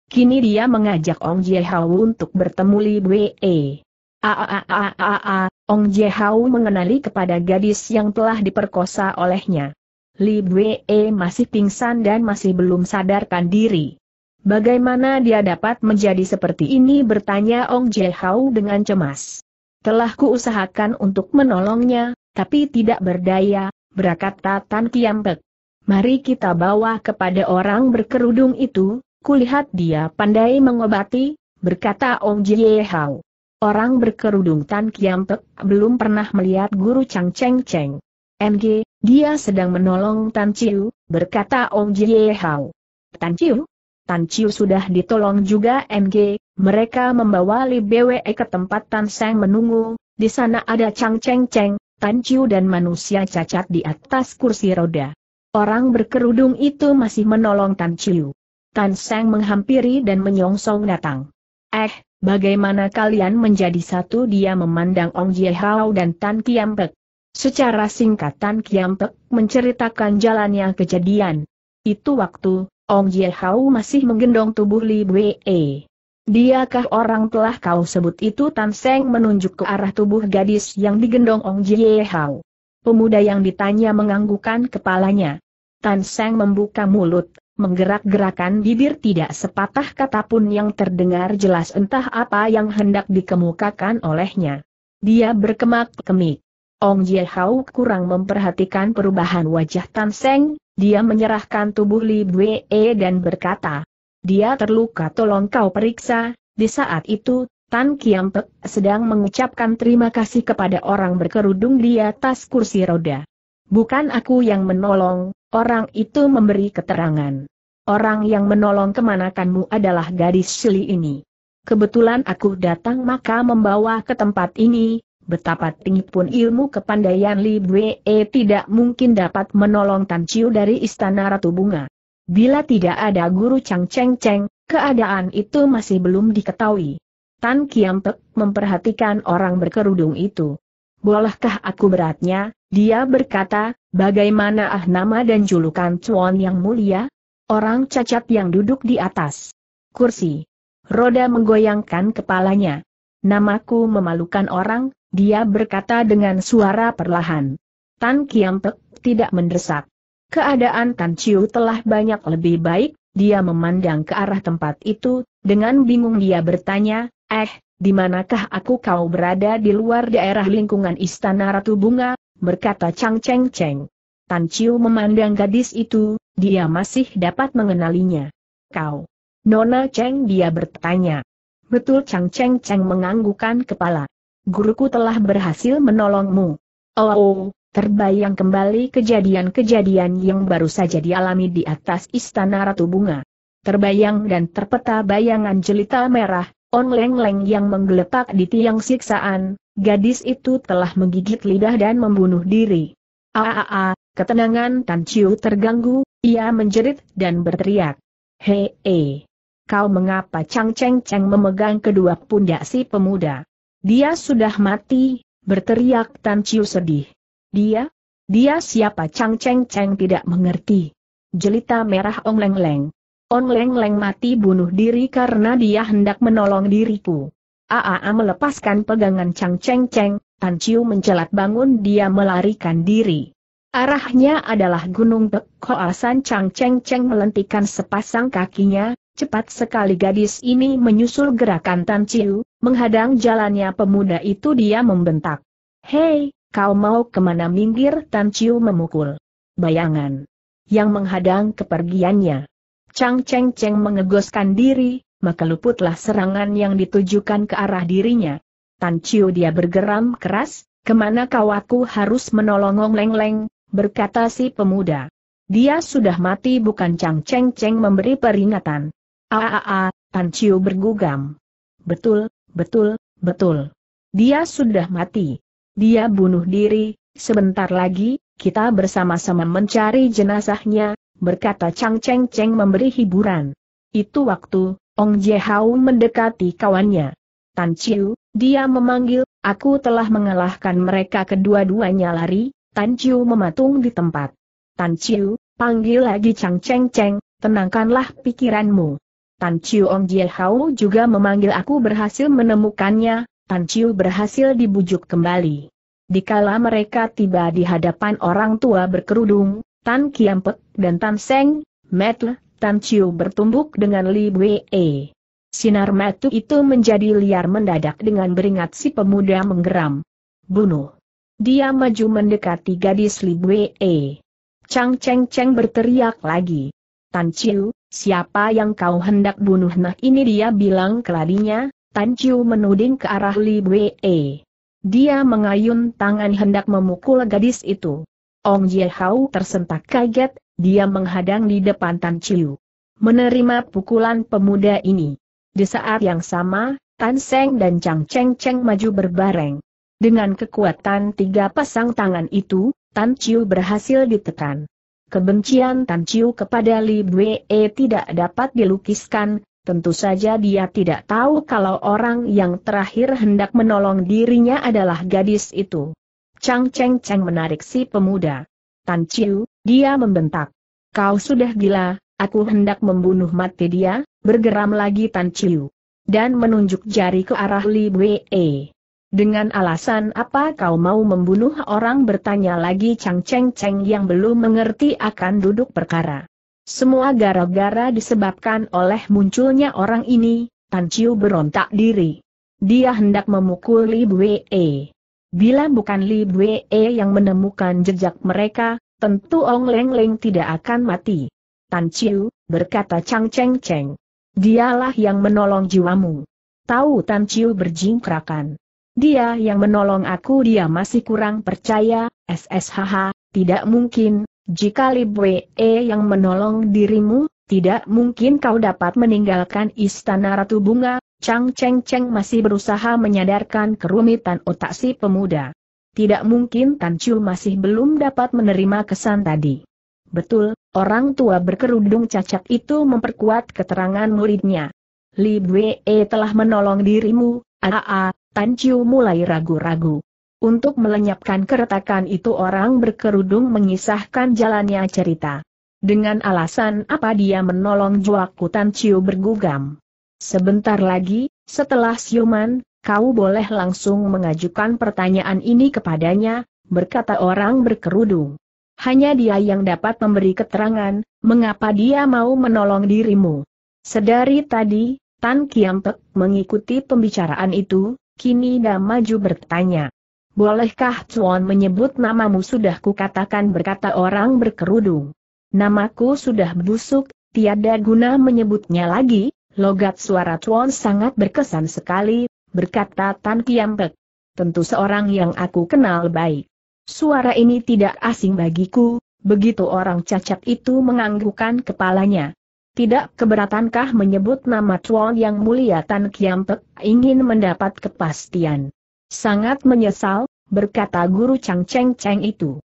Kini dia mengajak Ong Jie Jiehao untuk bertemu Li Wei. Aaaaaa, Ong Jiehao mengenali kepada gadis yang telah diperkosa olehnya. Li Wei masih pingsan dan masih belum sadarkan diri. Bagaimana dia dapat menjadi seperti ini bertanya Ong Jie Jiehao dengan cemas. Telah kuusahakan untuk menolongnya, tapi tidak berdaya, berkata Tan Kiampek. Mari kita bawa kepada orang berkerudung itu, Kulihat dia pandai mengobati, berkata Ong Jie Hao. Orang berkerudung Tan Kiam Pek belum pernah melihat guru Chang Cheng Cheng. Ng, dia sedang menolong Tan Chiu, berkata Ong Jie Hao. Tan Chiu? Tan Chiu sudah ditolong juga Ng. mereka membawa Li BWE ke tempat Tan Seng menunggu, di sana ada Chang Cheng Cheng, Tan Chiu dan manusia cacat di atas kursi roda. Orang berkerudung itu masih menolong Tan Chiu. Tan Seng menghampiri dan menyongsong datang. Eh, bagaimana kalian menjadi satu dia memandang Ong Jie Hao dan Tan Kiam Pek. Secara singkat Tan Kiam Pek menceritakan jalannya kejadian. Itu waktu, Ong Jie Hao masih menggendong tubuh Li Wei. Diakah orang telah kau sebut itu Tan Seng menunjuk ke arah tubuh gadis yang digendong Ong Jie Hao. Pemuda yang ditanya menganggukan kepalanya. Tan Seng membuka mulut, menggerak-gerakan bibir tidak sepatah kata pun yang terdengar jelas entah apa yang hendak dikemukakan olehnya. Dia berkemak-kemik. Ong Hao kurang memperhatikan perubahan wajah Tan Seng, dia menyerahkan tubuh Li Bwe dan berkata, dia terluka tolong kau periksa, di saat itu, Tan Kiam Pek sedang mengucapkan terima kasih kepada orang berkerudung di atas kursi roda. Bukan aku yang menolong, Orang itu memberi keterangan. Orang yang menolong kemanakanmu adalah gadis Sili ini. Kebetulan aku datang maka membawa ke tempat ini, betapa tinggi pun ilmu kepandaian Li Bue eh, tidak mungkin dapat menolong Tan Chiu dari Istana Ratu Bunga. Bila tidak ada guru Chang Cheng Cheng, keadaan itu masih belum diketahui. Tan Kiam Pek memperhatikan orang berkerudung itu bolehkah aku beratnya? Dia berkata, bagaimana ah nama dan julukan Cuan yang mulia? Orang cacat yang duduk di atas kursi. Roda menggoyangkan kepalanya. Namaku memalukan orang, dia berkata dengan suara perlahan. Tan Kiampek tidak mendesak. Keadaan Tan Chiu telah banyak lebih baik, dia memandang ke arah tempat itu, dengan bingung dia bertanya, eh, di manakah aku kau berada di luar daerah lingkungan istana Ratu Bunga, berkata Chang Cheng Cheng. Tan Chiu memandang gadis itu, dia masih dapat mengenalinya. Kau. Nona Cheng dia bertanya. Betul Chang Cheng Cheng menganggukan kepala. Guruku telah berhasil menolongmu. Oh, oh terbayang kembali kejadian-kejadian yang baru saja dialami di atas istana Ratu Bunga. Terbayang dan terpeta bayangan jelita merah, On Leng Leng yang menggeletak di tiang siksaan, gadis itu telah menggigit lidah dan membunuh diri. Aaa, ketenangan Tan Chiu terganggu, ia menjerit dan berteriak. Hei, -he. E, kau mengapa Chang Cheng Cheng memegang kedua pundak si pemuda? Dia sudah mati, berteriak Tan Chiu sedih. Dia? Dia siapa Chang Cheng Cheng tidak mengerti. Jelita merah Ong Leng Leng. On Leng Leng mati bunuh diri karena dia hendak menolong diriku. Aa melepaskan pegangan Chang Cheng Cheng, Tan Chiu mencelat bangun dia melarikan diri. Arahnya adalah Gunung Pek Koasan Chang Cheng Cheng melentikan sepasang kakinya, cepat sekali gadis ini menyusul gerakan Tan Chiu, menghadang jalannya pemuda itu dia membentak. Hei, kau mau kemana minggir Tan Chiu memukul. Bayangan yang menghadang kepergiannya. Chang Cheng Cheng mengegoskan diri, maka luputlah serangan yang ditujukan ke arah dirinya. Tan Chiu dia bergeram keras, kemana kau aku harus Ong Leng Leng, berkata si pemuda. Dia sudah mati bukan Chang Cheng Cheng memberi peringatan. Aaa, ah, ah, ah, Tan Chiu bergugam. Betul, betul, betul. Dia sudah mati. Dia bunuh diri, sebentar lagi, kita bersama-sama mencari jenazahnya, berkata Chang Cheng Cheng memberi hiburan. Itu waktu, Ong hao mendekati kawannya. Tan Chiu, dia memanggil, aku telah mengalahkan mereka kedua-duanya lari, Tan Chiu mematung di tempat. Tan Chiu, panggil lagi Chang Cheng Cheng, tenangkanlah pikiranmu. Tan Chiu Ong hao juga memanggil aku berhasil menemukannya, Tan Chiu berhasil dibujuk kembali. Dikala mereka tiba di hadapan orang tua berkerudung, Tan Kiampek dan Tan Seng, Metle, Tan Chiu bertumbuk dengan Li Wei. Sinar Metu itu menjadi liar mendadak dengan beringat si pemuda menggeram. Bunuh. Dia maju mendekati gadis Li Wei. Chang Cheng Cheng berteriak lagi. Tan Chiu, siapa yang kau hendak bunuh? Nah ini dia bilang keladinya, Tan Chiu menuding ke arah Li Wei. Dia mengayun tangan hendak memukul gadis itu. Ong Ye Hao tersentak kaget, dia menghadang di depan Tan Chiu. Menerima pukulan pemuda ini. Di saat yang sama, Tan Seng dan Chang Cheng Cheng maju berbareng. Dengan kekuatan tiga pasang tangan itu, Tan Chiu berhasil ditekan. Kebencian Tan Chiu kepada Li Bwe tidak dapat dilukiskan, tentu saja dia tidak tahu kalau orang yang terakhir hendak menolong dirinya adalah gadis itu. Chang Cheng Cheng menarik si pemuda. Tan Chiu, dia membentak. Kau sudah gila, aku hendak membunuh mati dia, bergeram lagi Tan Chiu. Dan menunjuk jari ke arah Li Wei. Dengan alasan apa kau mau membunuh orang bertanya lagi Chang Cheng Cheng yang belum mengerti akan duduk perkara. Semua gara-gara disebabkan oleh munculnya orang ini, Tan Chiu berontak diri. Dia hendak memukul Li Wei. Bila bukan Li Wei yang menemukan jejak mereka, tentu Ong Leng Leng tidak akan mati. Tan Chiu, berkata Chang Cheng Cheng. Dialah yang menolong jiwamu. Tahu Tan Chiu berjingkrakan. Dia yang menolong aku dia masih kurang percaya, SSHH, tidak mungkin, jika Li Bwe yang menolong dirimu, tidak mungkin kau dapat meninggalkan istana Ratu Bunga, Chang Cheng Cheng masih berusaha menyadarkan kerumitan otak si pemuda. Tidak mungkin Tan Chu masih belum dapat menerima kesan tadi. Betul, orang tua berkerudung cacat itu memperkuat keterangan muridnya. Li Bwe e telah menolong dirimu, aa, Tan Chiu mulai ragu-ragu. Untuk melenyapkan keretakan itu orang berkerudung mengisahkan jalannya cerita. Dengan alasan apa dia menolong Juaku Tan Chiu bergugam. Sebentar lagi, setelah siuman, kau boleh langsung mengajukan pertanyaan ini kepadanya, berkata orang berkerudung. Hanya dia yang dapat memberi keterangan, mengapa dia mau menolong dirimu. Sedari tadi, Tan Kiampek mengikuti pembicaraan itu, kini Damaju bertanya. Bolehkah Cuan menyebut namamu sudah kukatakan berkata orang berkerudung. Namaku sudah busuk, tiada guna menyebutnya lagi, logat suara Cuan sangat berkesan sekali, berkata Tan Kiampek. Tentu seorang yang aku kenal baik. Suara ini tidak asing bagiku, begitu orang cacat itu menganggukkan kepalanya. Tidak keberatankah menyebut nama Chuan yang mulia Tan Kiampek ingin mendapat kepastian. Sangat menyesal, berkata guru Chang Cheng Cheng itu.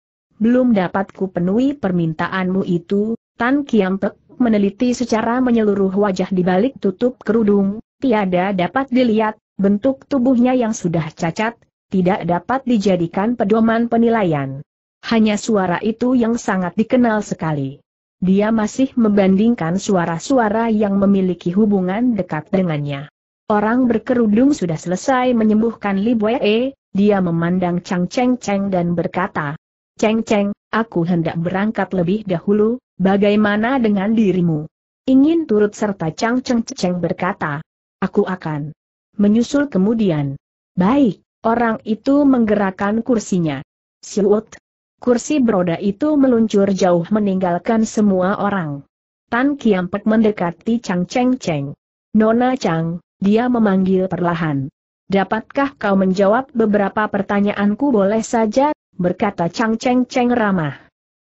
Belum dapat ku penuhi permintaanmu itu, Tan Kiampek meneliti secara menyeluruh wajah di balik tutup kerudung, tiada dapat dilihat, bentuk tubuhnya yang sudah cacat, tidak dapat dijadikan pedoman penilaian. Hanya suara itu yang sangat dikenal sekali. Dia masih membandingkan suara-suara yang memiliki hubungan dekat dengannya. Orang berkerudung sudah selesai menyembuhkan Li Wei, dia memandang Chang Cheng Cheng dan berkata, Cheng Cheng, aku hendak berangkat lebih dahulu, bagaimana dengan dirimu? Ingin turut serta Chang Cheng Cheng berkata, aku akan. Menyusul kemudian. Baik, orang itu menggerakkan kursinya. Siut. Kursi beroda itu meluncur jauh meninggalkan semua orang. Tan Kiampek mendekati Chang Cheng Cheng. Nona Chang, dia memanggil perlahan. Dapatkah kau menjawab beberapa pertanyaanku boleh saja, berkata Chang Cheng Cheng ramah.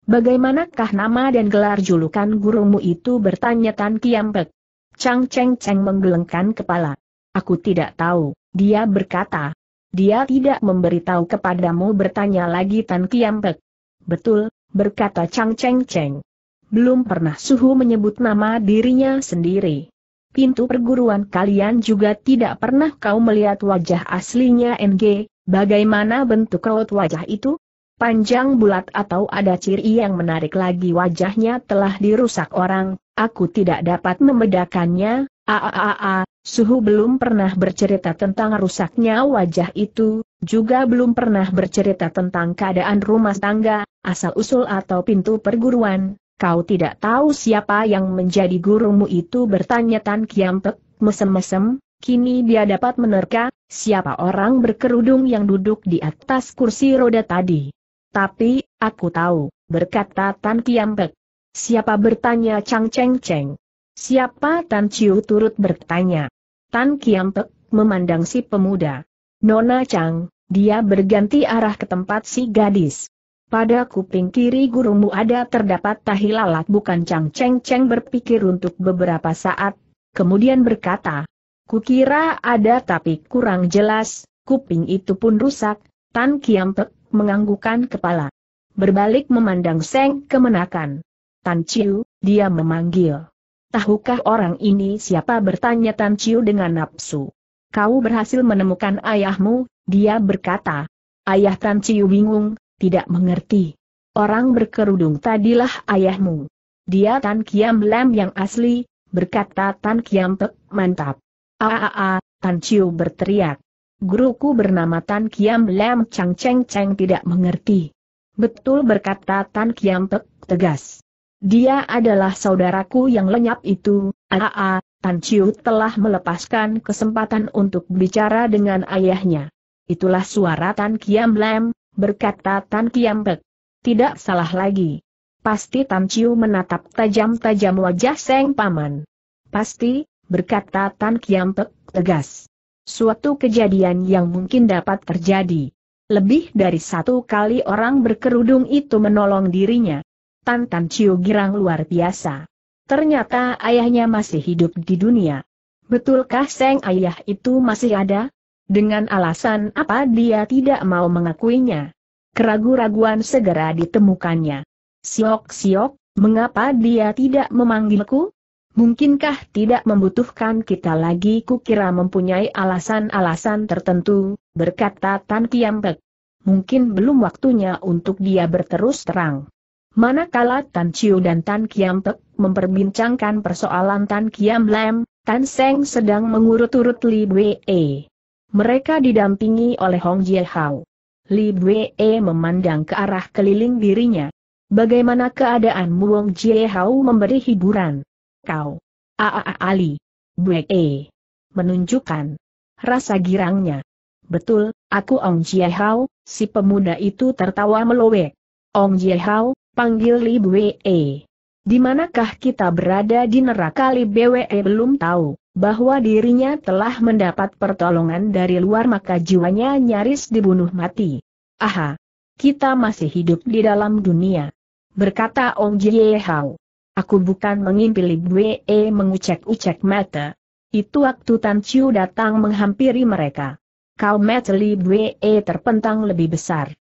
Bagaimanakah nama dan gelar julukan gurumu itu bertanya Tan Kiampek. Chang Cheng Cheng menggelengkan kepala. Aku tidak tahu, dia berkata. Dia tidak memberitahu kepadamu bertanya lagi Tan Kiampek. Betul, berkata Chang Cheng Cheng. Belum pernah Suhu menyebut nama dirinya sendiri. Pintu perguruan kalian juga tidak pernah kau melihat wajah aslinya NG, bagaimana bentuk raut wajah itu? Panjang bulat atau ada ciri yang menarik lagi wajahnya telah dirusak orang, aku tidak dapat membedakannya, aaa, Suhu belum pernah bercerita tentang rusaknya wajah itu, juga belum pernah bercerita tentang keadaan rumah tangga, asal-usul atau pintu perguruan. Kau tidak tahu siapa yang menjadi gurumu itu bertanya Tan Kiampek, mesem-mesem, kini dia dapat menerka, siapa orang berkerudung yang duduk di atas kursi roda tadi. Tapi, aku tahu, berkata Tan Kiampek. Siapa bertanya Chang Cheng Cheng? Siapa Tan Chiu turut bertanya. Tan Kiampek memandang si pemuda. Nona Chang, dia berganti arah ke tempat si gadis. Pada kuping kiri gurumu ada terdapat tahi lalat bukan Chang Cheng Cheng berpikir untuk beberapa saat, kemudian berkata, Kukira ada tapi kurang jelas, kuping itu pun rusak, Tan Kiampek menganggukan kepala. Berbalik memandang Seng kemenakan. Tan Chiu, dia memanggil. Tahukah orang ini siapa bertanya Tan Chiu dengan nafsu? Kau berhasil menemukan ayahmu, dia berkata. Ayah Tan Chiu bingung, tidak mengerti. Orang berkerudung tadilah ayahmu. Dia Tan Kiam Lam yang asli, berkata Tan Kiam Pek, mantap. Aaa, ah, ah, ah, Tan Chiu berteriak. Guruku bernama Tan Kiam Lam Chang Cheng Cheng tidak mengerti. Betul berkata Tan Kiam Pek, tegas. Dia adalah saudaraku yang lenyap itu, aa, Tan Chiu telah melepaskan kesempatan untuk bicara dengan ayahnya. Itulah suara Tan Kiam Lam, berkata Tan Kiam Pek. Tidak salah lagi. Pasti Tan Chiu menatap tajam-tajam wajah Seng Paman. Pasti, berkata Tan Kiam Pek tegas. Suatu kejadian yang mungkin dapat terjadi. Lebih dari satu kali orang berkerudung itu menolong dirinya. Tantan Ciu girang luar biasa. Ternyata ayahnya masih hidup di dunia. Betulkah Seng ayah itu masih ada? Dengan alasan apa dia tidak mau mengakuinya? Keragu-raguan segera ditemukannya. Siok-siok, mengapa dia tidak memanggilku? Mungkinkah tidak membutuhkan kita lagi kukira mempunyai alasan-alasan tertentu, berkata Tan Kiampek. Mungkin belum waktunya untuk dia berterus terang. Manakala Tan Chiu dan Tan Kiam Pek memperbincangkan persoalan Tan Kiam Lam, Tan Seng sedang mengurut-urut Li Wei. E. Mereka didampingi oleh Hong Jie Hao. Li Wei e memandang ke arah keliling dirinya. Bagaimana keadaan Muong Jie Hao memberi hiburan? Kau. Aa Ali. Wei. E. Menunjukkan. Rasa girangnya. Betul, aku Ong Jie Hao, si pemuda itu tertawa melowek. Ong Jie Hao, panggil Li Bwe. Di manakah kita berada di neraka Li Bwe belum tahu, bahwa dirinya telah mendapat pertolongan dari luar maka jiwanya nyaris dibunuh mati. Aha! Kita masih hidup di dalam dunia. Berkata Ong Jie Hao. Aku bukan mengimpi Li Bwe mengucek-ucek mata. Itu waktu Tan Chiu datang menghampiri mereka. Kau Li Bwe terpentang lebih besar.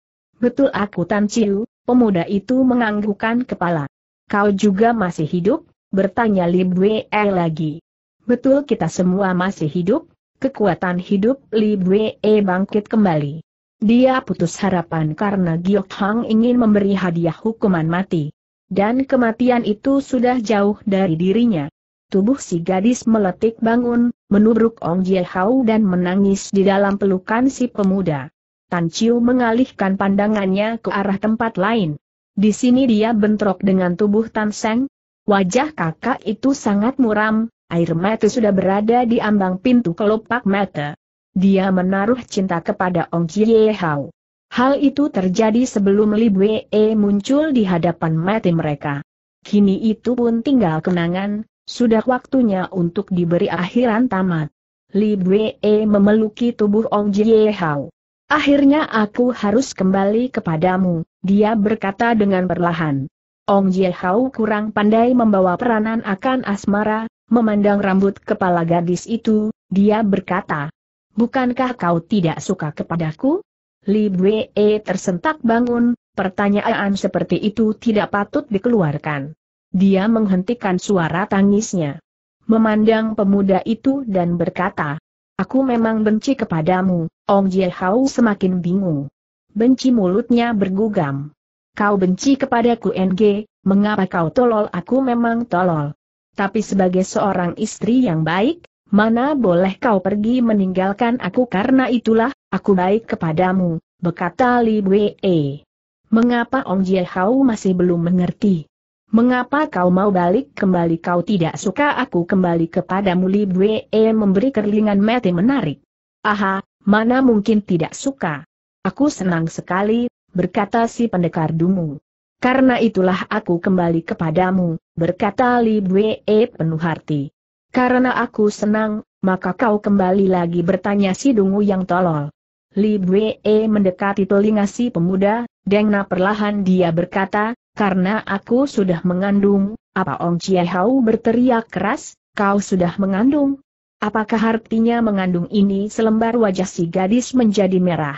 Betul aku Tan Chiu, Pemuda itu menganggukkan kepala. Kau juga masih hidup? Bertanya Li Bue lagi. Betul kita semua masih hidup? Kekuatan hidup Li E bangkit kembali. Dia putus harapan karena Giok Hang ingin memberi hadiah hukuman mati. Dan kematian itu sudah jauh dari dirinya. Tubuh si gadis meletik bangun, menubruk Ong Jie Hao dan menangis di dalam pelukan si pemuda. Tan Chiu mengalihkan pandangannya ke arah tempat lain. Di sini dia bentrok dengan tubuh Tan Seng. Wajah kakak itu sangat muram, air mata sudah berada di ambang pintu kelopak mata. Dia menaruh cinta kepada Ong Jie Hao. Hal itu terjadi sebelum Li Wei e muncul di hadapan mata mereka. Kini itu pun tinggal kenangan, sudah waktunya untuk diberi akhiran tamat. Li Wei e memeluki tubuh Ong Jie Hao. Akhirnya aku harus kembali kepadamu, dia berkata dengan perlahan. Ong Jiehau kurang pandai membawa peranan akan asmara, memandang rambut kepala gadis itu, dia berkata. Bukankah kau tidak suka kepadaku? Li Bue tersentak bangun, pertanyaan seperti itu tidak patut dikeluarkan. Dia menghentikan suara tangisnya. Memandang pemuda itu dan berkata, Aku memang benci kepadamu, Ong Hau semakin bingung. Benci mulutnya bergugam. Kau benci kepadaku NG, mengapa kau tolol aku memang tolol. Tapi sebagai seorang istri yang baik, mana boleh kau pergi meninggalkan aku karena itulah, aku baik kepadamu, berkata Li Wei. Mengapa Ong Hau masih belum mengerti? Mengapa kau mau balik kembali kau tidak suka aku kembali kepadamu Li Bue memberi kerlingan mati menarik. Aha, mana mungkin tidak suka. Aku senang sekali, berkata si pendekar dungu. Karena itulah aku kembali kepadamu, berkata Li Bue penuh hati. Karena aku senang, maka kau kembali lagi bertanya si dungu yang tolol. Li Bue mendekati telinga si pemuda, Dengna perlahan dia berkata, karena aku sudah mengandung, apa Ong Chiehau berteriak keras, kau sudah mengandung? Apakah artinya mengandung ini selembar wajah si gadis menjadi merah?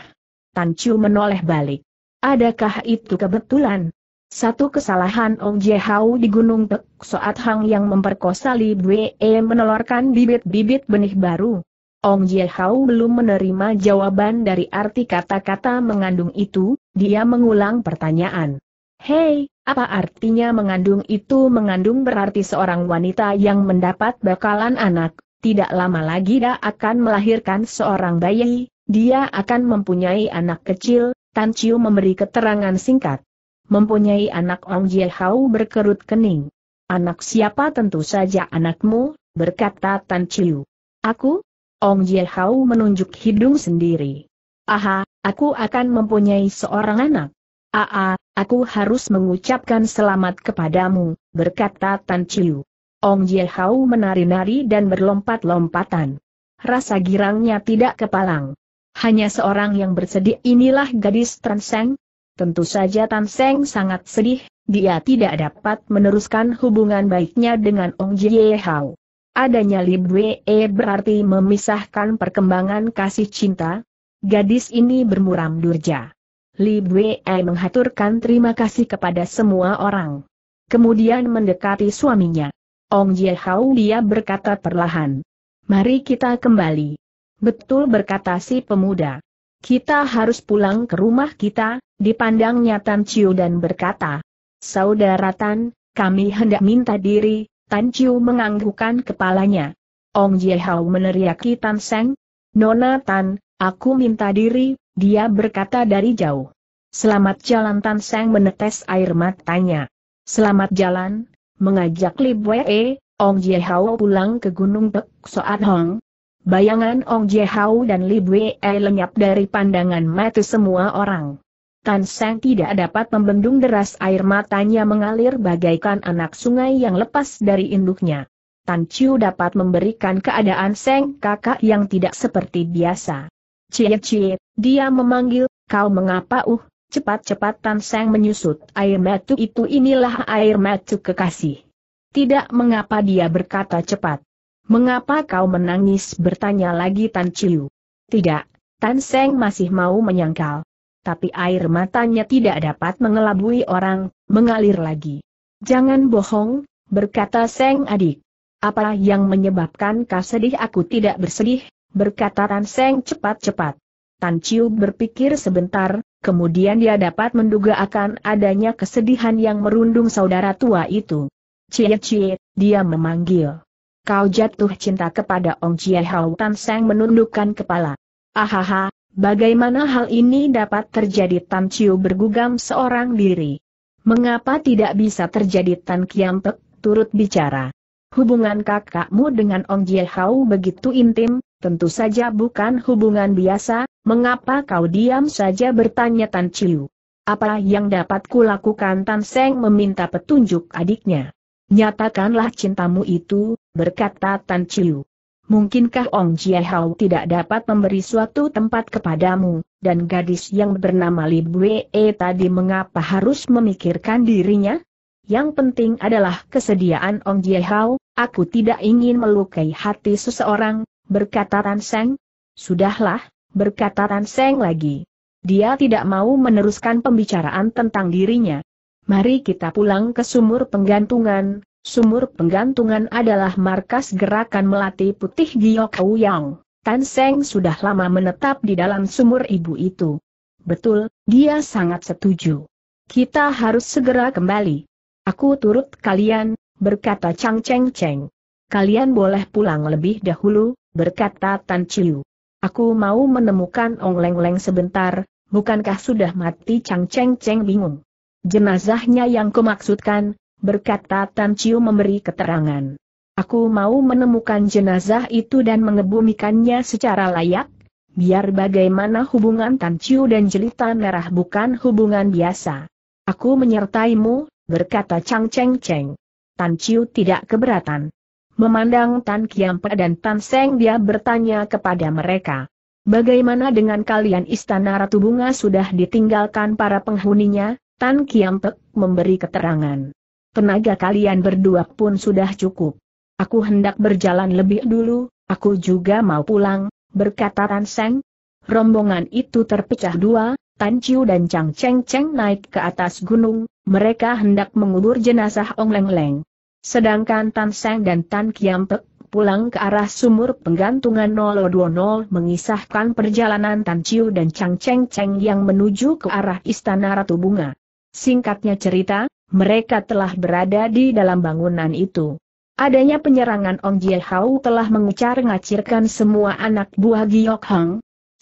Tan Chu menoleh balik. Adakah itu kebetulan? Satu kesalahan Ong Jehau di Gunung Tek saat Hang yang memperkosa Li Bwe menelorkan bibit-bibit benih baru. Ong Jehau belum menerima jawaban dari arti kata-kata mengandung itu, dia mengulang pertanyaan. Hei, apa artinya mengandung itu? Mengandung berarti seorang wanita yang mendapat bakalan anak. Tidak lama lagi dia akan melahirkan seorang bayi, dia akan mempunyai anak kecil, Tan Chiu memberi keterangan singkat. Mempunyai anak Ong Jie Hao berkerut kening. Anak siapa tentu saja anakmu, berkata Tan Chiu. Aku? Ong Jie Hao menunjuk hidung sendiri. Aha, aku akan mempunyai seorang anak. Aa, aku harus mengucapkan selamat kepadamu, berkata Tan Chiu. Ong Ye Hao menari-nari dan berlompat-lompatan. Rasa girangnya tidak kepalang. Hanya seorang yang bersedih inilah gadis Tan Seng. Tentu saja Tan Seng sangat sedih, dia tidak dapat meneruskan hubungan baiknya dengan Ong Ye Hao. Adanya Lib Wee e berarti memisahkan perkembangan kasih cinta. Gadis ini bermuram durja. Li menghaturkan terima kasih kepada semua orang. Kemudian mendekati suaminya. Ong Jie Hao dia berkata perlahan. Mari kita kembali. Betul berkata si pemuda. Kita harus pulang ke rumah kita, dipandangnya Tan Chiu dan berkata. Saudara Tan, kami hendak minta diri, Tan Chiu menganggukkan kepalanya. Ong Jie Hao meneriaki Tan Seng. Nona Tan, aku minta diri, dia berkata dari jauh. Selamat jalan Tan Seng menetes air matanya. Selamat jalan, mengajak Li Wee, Ong Hao pulang ke Gunung Pek Soat Hong. Bayangan Ong Hao dan Li Wee lenyap dari pandangan mata semua orang. Tan Seng tidak dapat membendung deras air matanya mengalir bagaikan anak sungai yang lepas dari induknya. Tan Chiu dapat memberikan keadaan Seng kakak yang tidak seperti biasa. Cie cie, dia memanggil, kau mengapa uh, cepat Tan Seng menyusut air matu itu inilah air matu kekasih. Tidak mengapa dia berkata cepat. Mengapa kau menangis bertanya lagi Tan Chiu? Tidak, Tan Seng masih mau menyangkal. Tapi air matanya tidak dapat mengelabui orang, mengalir lagi. Jangan bohong, berkata Seng adik. Apa yang menyebabkan kau sedih aku tidak bersedih, berkata Tan Seng cepat-cepat. Tan Chiu berpikir sebentar, kemudian dia dapat menduga akan adanya kesedihan yang merundung saudara tua itu. Cie Cie, dia memanggil. Kau jatuh cinta kepada Ong Cie Hao Tan Seng menundukkan kepala. Ahaha, bagaimana hal ini dapat terjadi Tan Chiu bergugam seorang diri. Mengapa tidak bisa terjadi Tan Kiam Pek, turut bicara. Hubungan kakakmu dengan Ong Jiehau begitu intim, tentu saja bukan hubungan biasa, mengapa kau diam saja bertanya Tan Chiu? Apa yang dapat kulakukan Tan Seng meminta petunjuk adiknya? Nyatakanlah cintamu itu, berkata Tan Chiu. Mungkinkah Ong Hau tidak dapat memberi suatu tempat kepadamu, dan gadis yang bernama Li Bue tadi mengapa harus memikirkan dirinya? Yang penting adalah kesediaan Ong jie hao. aku tidak ingin melukai hati seseorang, berkata Tan Seng. Sudahlah, berkata Tan Seng lagi. Dia tidak mau meneruskan pembicaraan tentang dirinya. Mari kita pulang ke sumur penggantungan. Sumur penggantungan adalah markas gerakan melati putih Giok Yang. Tan Seng sudah lama menetap di dalam sumur ibu itu. Betul, dia sangat setuju. Kita harus segera kembali. Aku turut kalian, berkata Chang Cheng Cheng. Kalian boleh pulang lebih dahulu, berkata Tan Chiu. Aku mau menemukan Ong Leng Leng sebentar, bukankah sudah mati Chang Cheng Cheng bingung. Jenazahnya yang kumaksudkan, berkata Tan Chiu memberi keterangan. Aku mau menemukan jenazah itu dan mengebumikannya secara layak, biar bagaimana hubungan Tan Chiu dan jelita merah bukan hubungan biasa. Aku menyertaimu, berkata Chang Cheng Cheng. Tan Chiu tidak keberatan. Memandang Tan Pe dan Tan Seng dia bertanya kepada mereka. Bagaimana dengan kalian istana Ratu Bunga sudah ditinggalkan para penghuninya? Tan Pe memberi keterangan. Tenaga kalian berdua pun sudah cukup. Aku hendak berjalan lebih dulu, aku juga mau pulang, berkata Tan Seng. Rombongan itu terpecah dua, Tan Chiu dan Chang Cheng Cheng naik ke atas gunung, mereka hendak mengubur jenazah Ong Leng Leng. Sedangkan Tan Seng dan Tan Kiam Pek pulang ke arah sumur penggantungan 020 mengisahkan perjalanan Tan Chiu dan Chang Cheng Cheng yang menuju ke arah Istana Ratu Bunga. Singkatnya cerita, mereka telah berada di dalam bangunan itu. Adanya penyerangan Ong Jie Hao telah mengucar ngacirkan semua anak buah Giok Hang,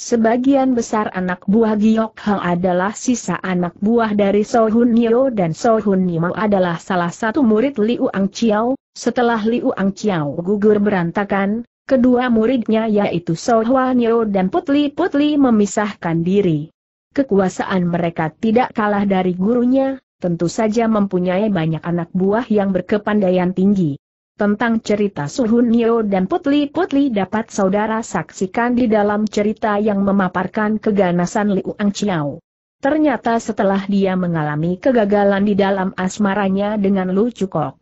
Sebagian besar anak buah Giok Hang adalah sisa anak buah dari Sohun Nio dan Sohun Nio adalah salah satu murid Liu Ang Chiao. Setelah Liu Ang Chiao gugur berantakan, kedua muridnya yaitu Sohwa Nio dan Putli Putli memisahkan diri. Kekuasaan mereka tidak kalah dari gurunya, tentu saja mempunyai banyak anak buah yang berkepandaian tinggi. Tentang cerita Suhun Suhunyo dan Putli-Putli dapat saudara saksikan di dalam cerita yang memaparkan keganasan Liu Ang Chiao. Ternyata setelah dia mengalami kegagalan di dalam asmaranya dengan Lu Cukok,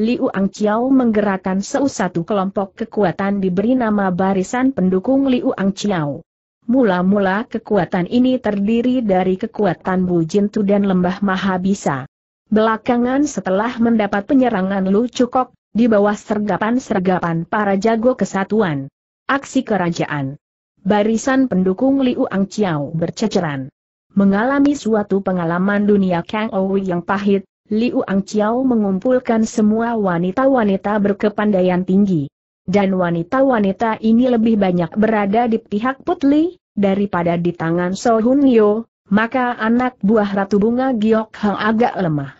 Liu Ang Chiao menggerakkan seusatu kelompok kekuatan diberi nama Barisan Pendukung Liu Ang Chiao. Mula-mula kekuatan ini terdiri dari kekuatan Bu Jintu dan Lembah Mahabisa. Belakangan setelah mendapat penyerangan Lu Cukok, di bawah sergapan-sergapan para jago kesatuan. Aksi kerajaan. Barisan pendukung Liu Ang Chiao berceceran. Mengalami suatu pengalaman dunia Kang Owi yang pahit, Liu Ang Chiao mengumpulkan semua wanita-wanita berkepandaian tinggi. Dan wanita-wanita ini lebih banyak berada di pihak Putli, daripada di tangan Hun Yo, maka anak buah Ratu Bunga Giok Hang agak lemah.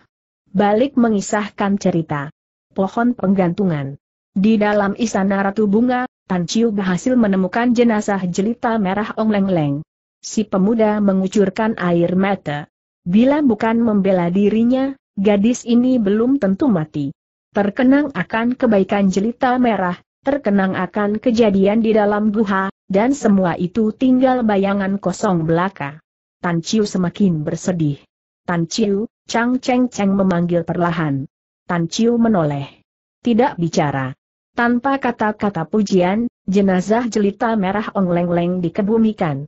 Balik mengisahkan cerita pohon penggantungan. Di dalam istana Ratu Bunga, Tan Chiu berhasil menemukan jenazah jelita merah Ong Leng Leng. Si pemuda mengucurkan air mata. Bila bukan membela dirinya, gadis ini belum tentu mati. Terkenang akan kebaikan jelita merah, terkenang akan kejadian di dalam guha, dan semua itu tinggal bayangan kosong belaka. Tan Chiu semakin bersedih. Tan Chiu, Chang Cheng Cheng memanggil perlahan. Tan Chiu menoleh. Tidak bicara. Tanpa kata-kata pujian, jenazah jelita merah Ong Leng leng dikebumikan.